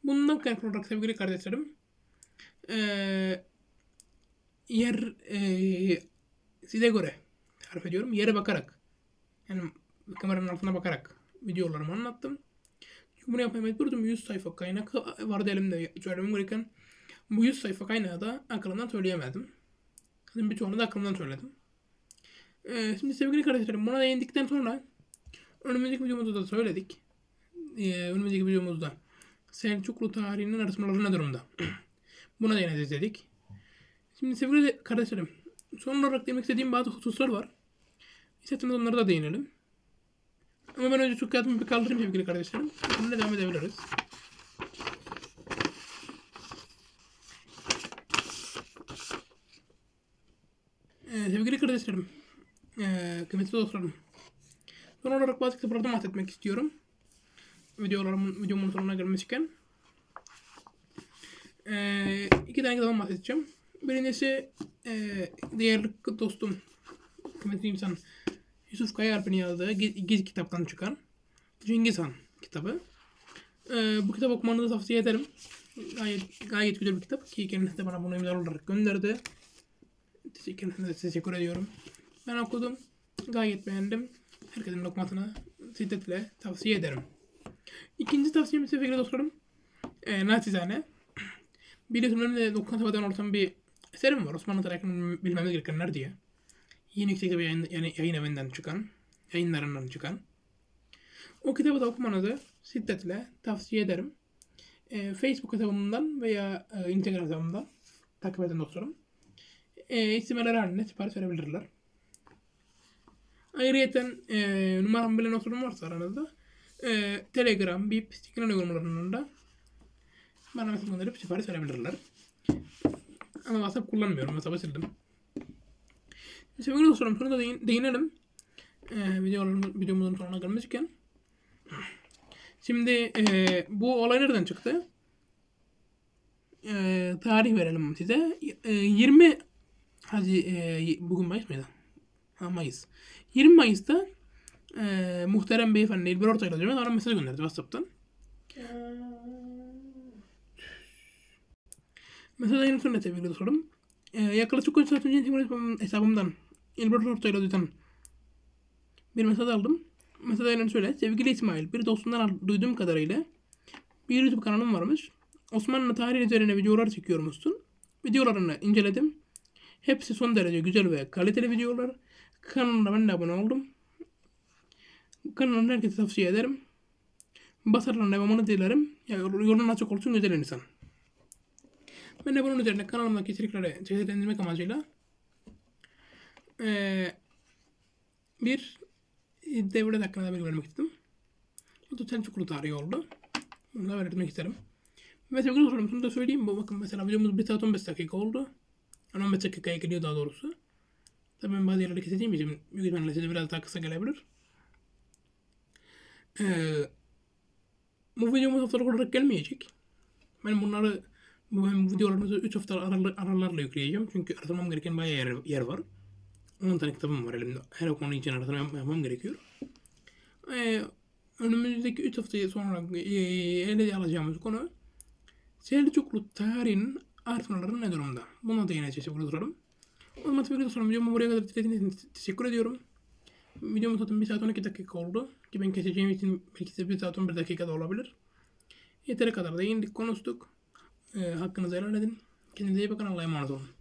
Bundan kaynak sevgili kardeşlerim. Ee, yer e, size göre tarif ediyorum. Yere bakarak yani kameranın altına bakarak videolarımı anlattım. Çünkü bunu yapmaya mecburdum. 100 sayfa kaynak vardı elimde söylemem gereken. Bu 100 sayfa kaynağı da aklımdan söyleyemedim. Zaten bir da aklımdan söyledim. Ee, şimdi sevgili kardeşlerim buna değindikten sonra önümüzdeki videomuzda da söyledik e, önümüzdeki videomuzda Selçuklu tarihinin arasmaları ne durumda? Buna değineceğiz dedik. Şimdi sevgili kardeşlerim, son olarak demek istediğim bazı hususlar var. İsterseniz onlara da değinelim. Ama ben önce çok kağıdımı bir kaldırayım sevgili kardeşlerim. Bununla devam edebiliriz. Ee, sevgili kardeşlerim, ee, kıymetli dostlarım. Son olarak bazı kitaplardan bahsetmek istiyorum videolarımın video sonuna gelmişken e, iki tane kitaptan bahsedeceğim. Birincisi e, değerli dostum kıymetli insan Yusuf Kayarp'ın yazdığı Giz kitaptan çıkan Cengiz Han kitabı. E, bu kitap okumanızı tavsiye ederim. Gayet, gayet güzel bir kitap ki kendisi de bana bunu imzalı olarak gönderdi. Kendisine de teşekkür ediyorum. Ben okudum. Gayet beğendim. Herkesin okumasını şiddetle tavsiye ederim. İkinci tavsiyem sevgili dostlarım. E, naçizane. Biliyorsun benim de 90 sayfadan ortam bir eserim var. Osmanlı tarihini bilmemiz gerekenler diye. Yeni yüksek bir yayın, yani yayın evinden çıkan, yayınlarından çıkan. O kitabı da okumanızı şiddetle tavsiye ederim. E, Facebook hesabımdan veya e, Instagram hesabımdan takip eden dostlarım. E, istimeler halinde sipariş verebilirler. Ayrıca e, numaram bilen oturum varsa aranızda ee, Telegram, Bip, Telegram uygulamalarında bana mesaj gönderip sipariş verebilirler. Ama WhatsApp kullanmıyorum. WhatsApp'ı sildim. Sevgili dostlarım şuna da değinelim. Ee, videomuzun sonuna gelmişken. Şimdi e, bu olay nereden çıktı? E, tarih verelim size. E, 20 Hacı bugün Mayıs mıydı? Ha, Mayıs. 20 Mayıs'ta e, muhterem beyefendi İlber Ortaylı hocama sonra mesaj gönderdi WhatsApp'tan. Mesaj aynı türlü tebrik ediyorum. E, yaklaşık 3 saat önce Instagram hesabımdan İlber Ortaylı hocam bir mesaj aldım. Mesela aynı şöyle. Sevgili İsmail, bir dostundan duyduğum kadarıyla bir YouTube kanalım varmış. Osmanlı tarihi üzerine videolar çekiyormuşsun. Videolarını inceledim. Hepsi son derece güzel ve kaliteli videolar. Kanalıma ben de abone oldum. Kanalını herkese tavsiye ederim. Basarlarına emanet dilerim. Ya, yolun açık olsun güzel insan. Ben de bunun üzerine kanalımdaki içerikleri çeşitlendirmek amacıyla ee, bir devlet hakkında bilgi vermek istedim. Bu da Selçuklu tarihi oldu. Bunu da belirtmek isterim. Ve sevgili sorum şunu da söyleyeyim. Bu bakın mesela videomuz 1 saat 15 dakika oldu. Yani 15 dakikaya geliyor daha doğrusu. Tabii ben bazı yerleri keseceğim için büyük ihtimalle size biraz daha kısa gelebilir. Ee, bu videomuz haftalık olarak gelmeyecek. Ben bunları bu hem videolarımızı 3 hafta arar, aralarla yükleyeceğim. Çünkü aratmam gereken bayağı yer, yer var. 10 tane kitabım var elimde. Her konu için aratmam yapmam gerekiyor. Ee, önümüzdeki 3 hafta sonra e, ele alacağımız konu Selçuklu tarihin artımaları ne durumda? Buna değineceğiz. Bunu duralım. O zaman tabii ki de videomu buraya kadar dinlediğiniz için teşekkür ediyorum. Videomu zaten 1 saat 12 dakika oldu. Ki ben keseceğim için belki de 1 saat 11 dakika da olabilir. Yeteri kadar da konuştuk. E, hakkınızı helal edin. Kendinize iyi bakın. Allah'a emanet olun.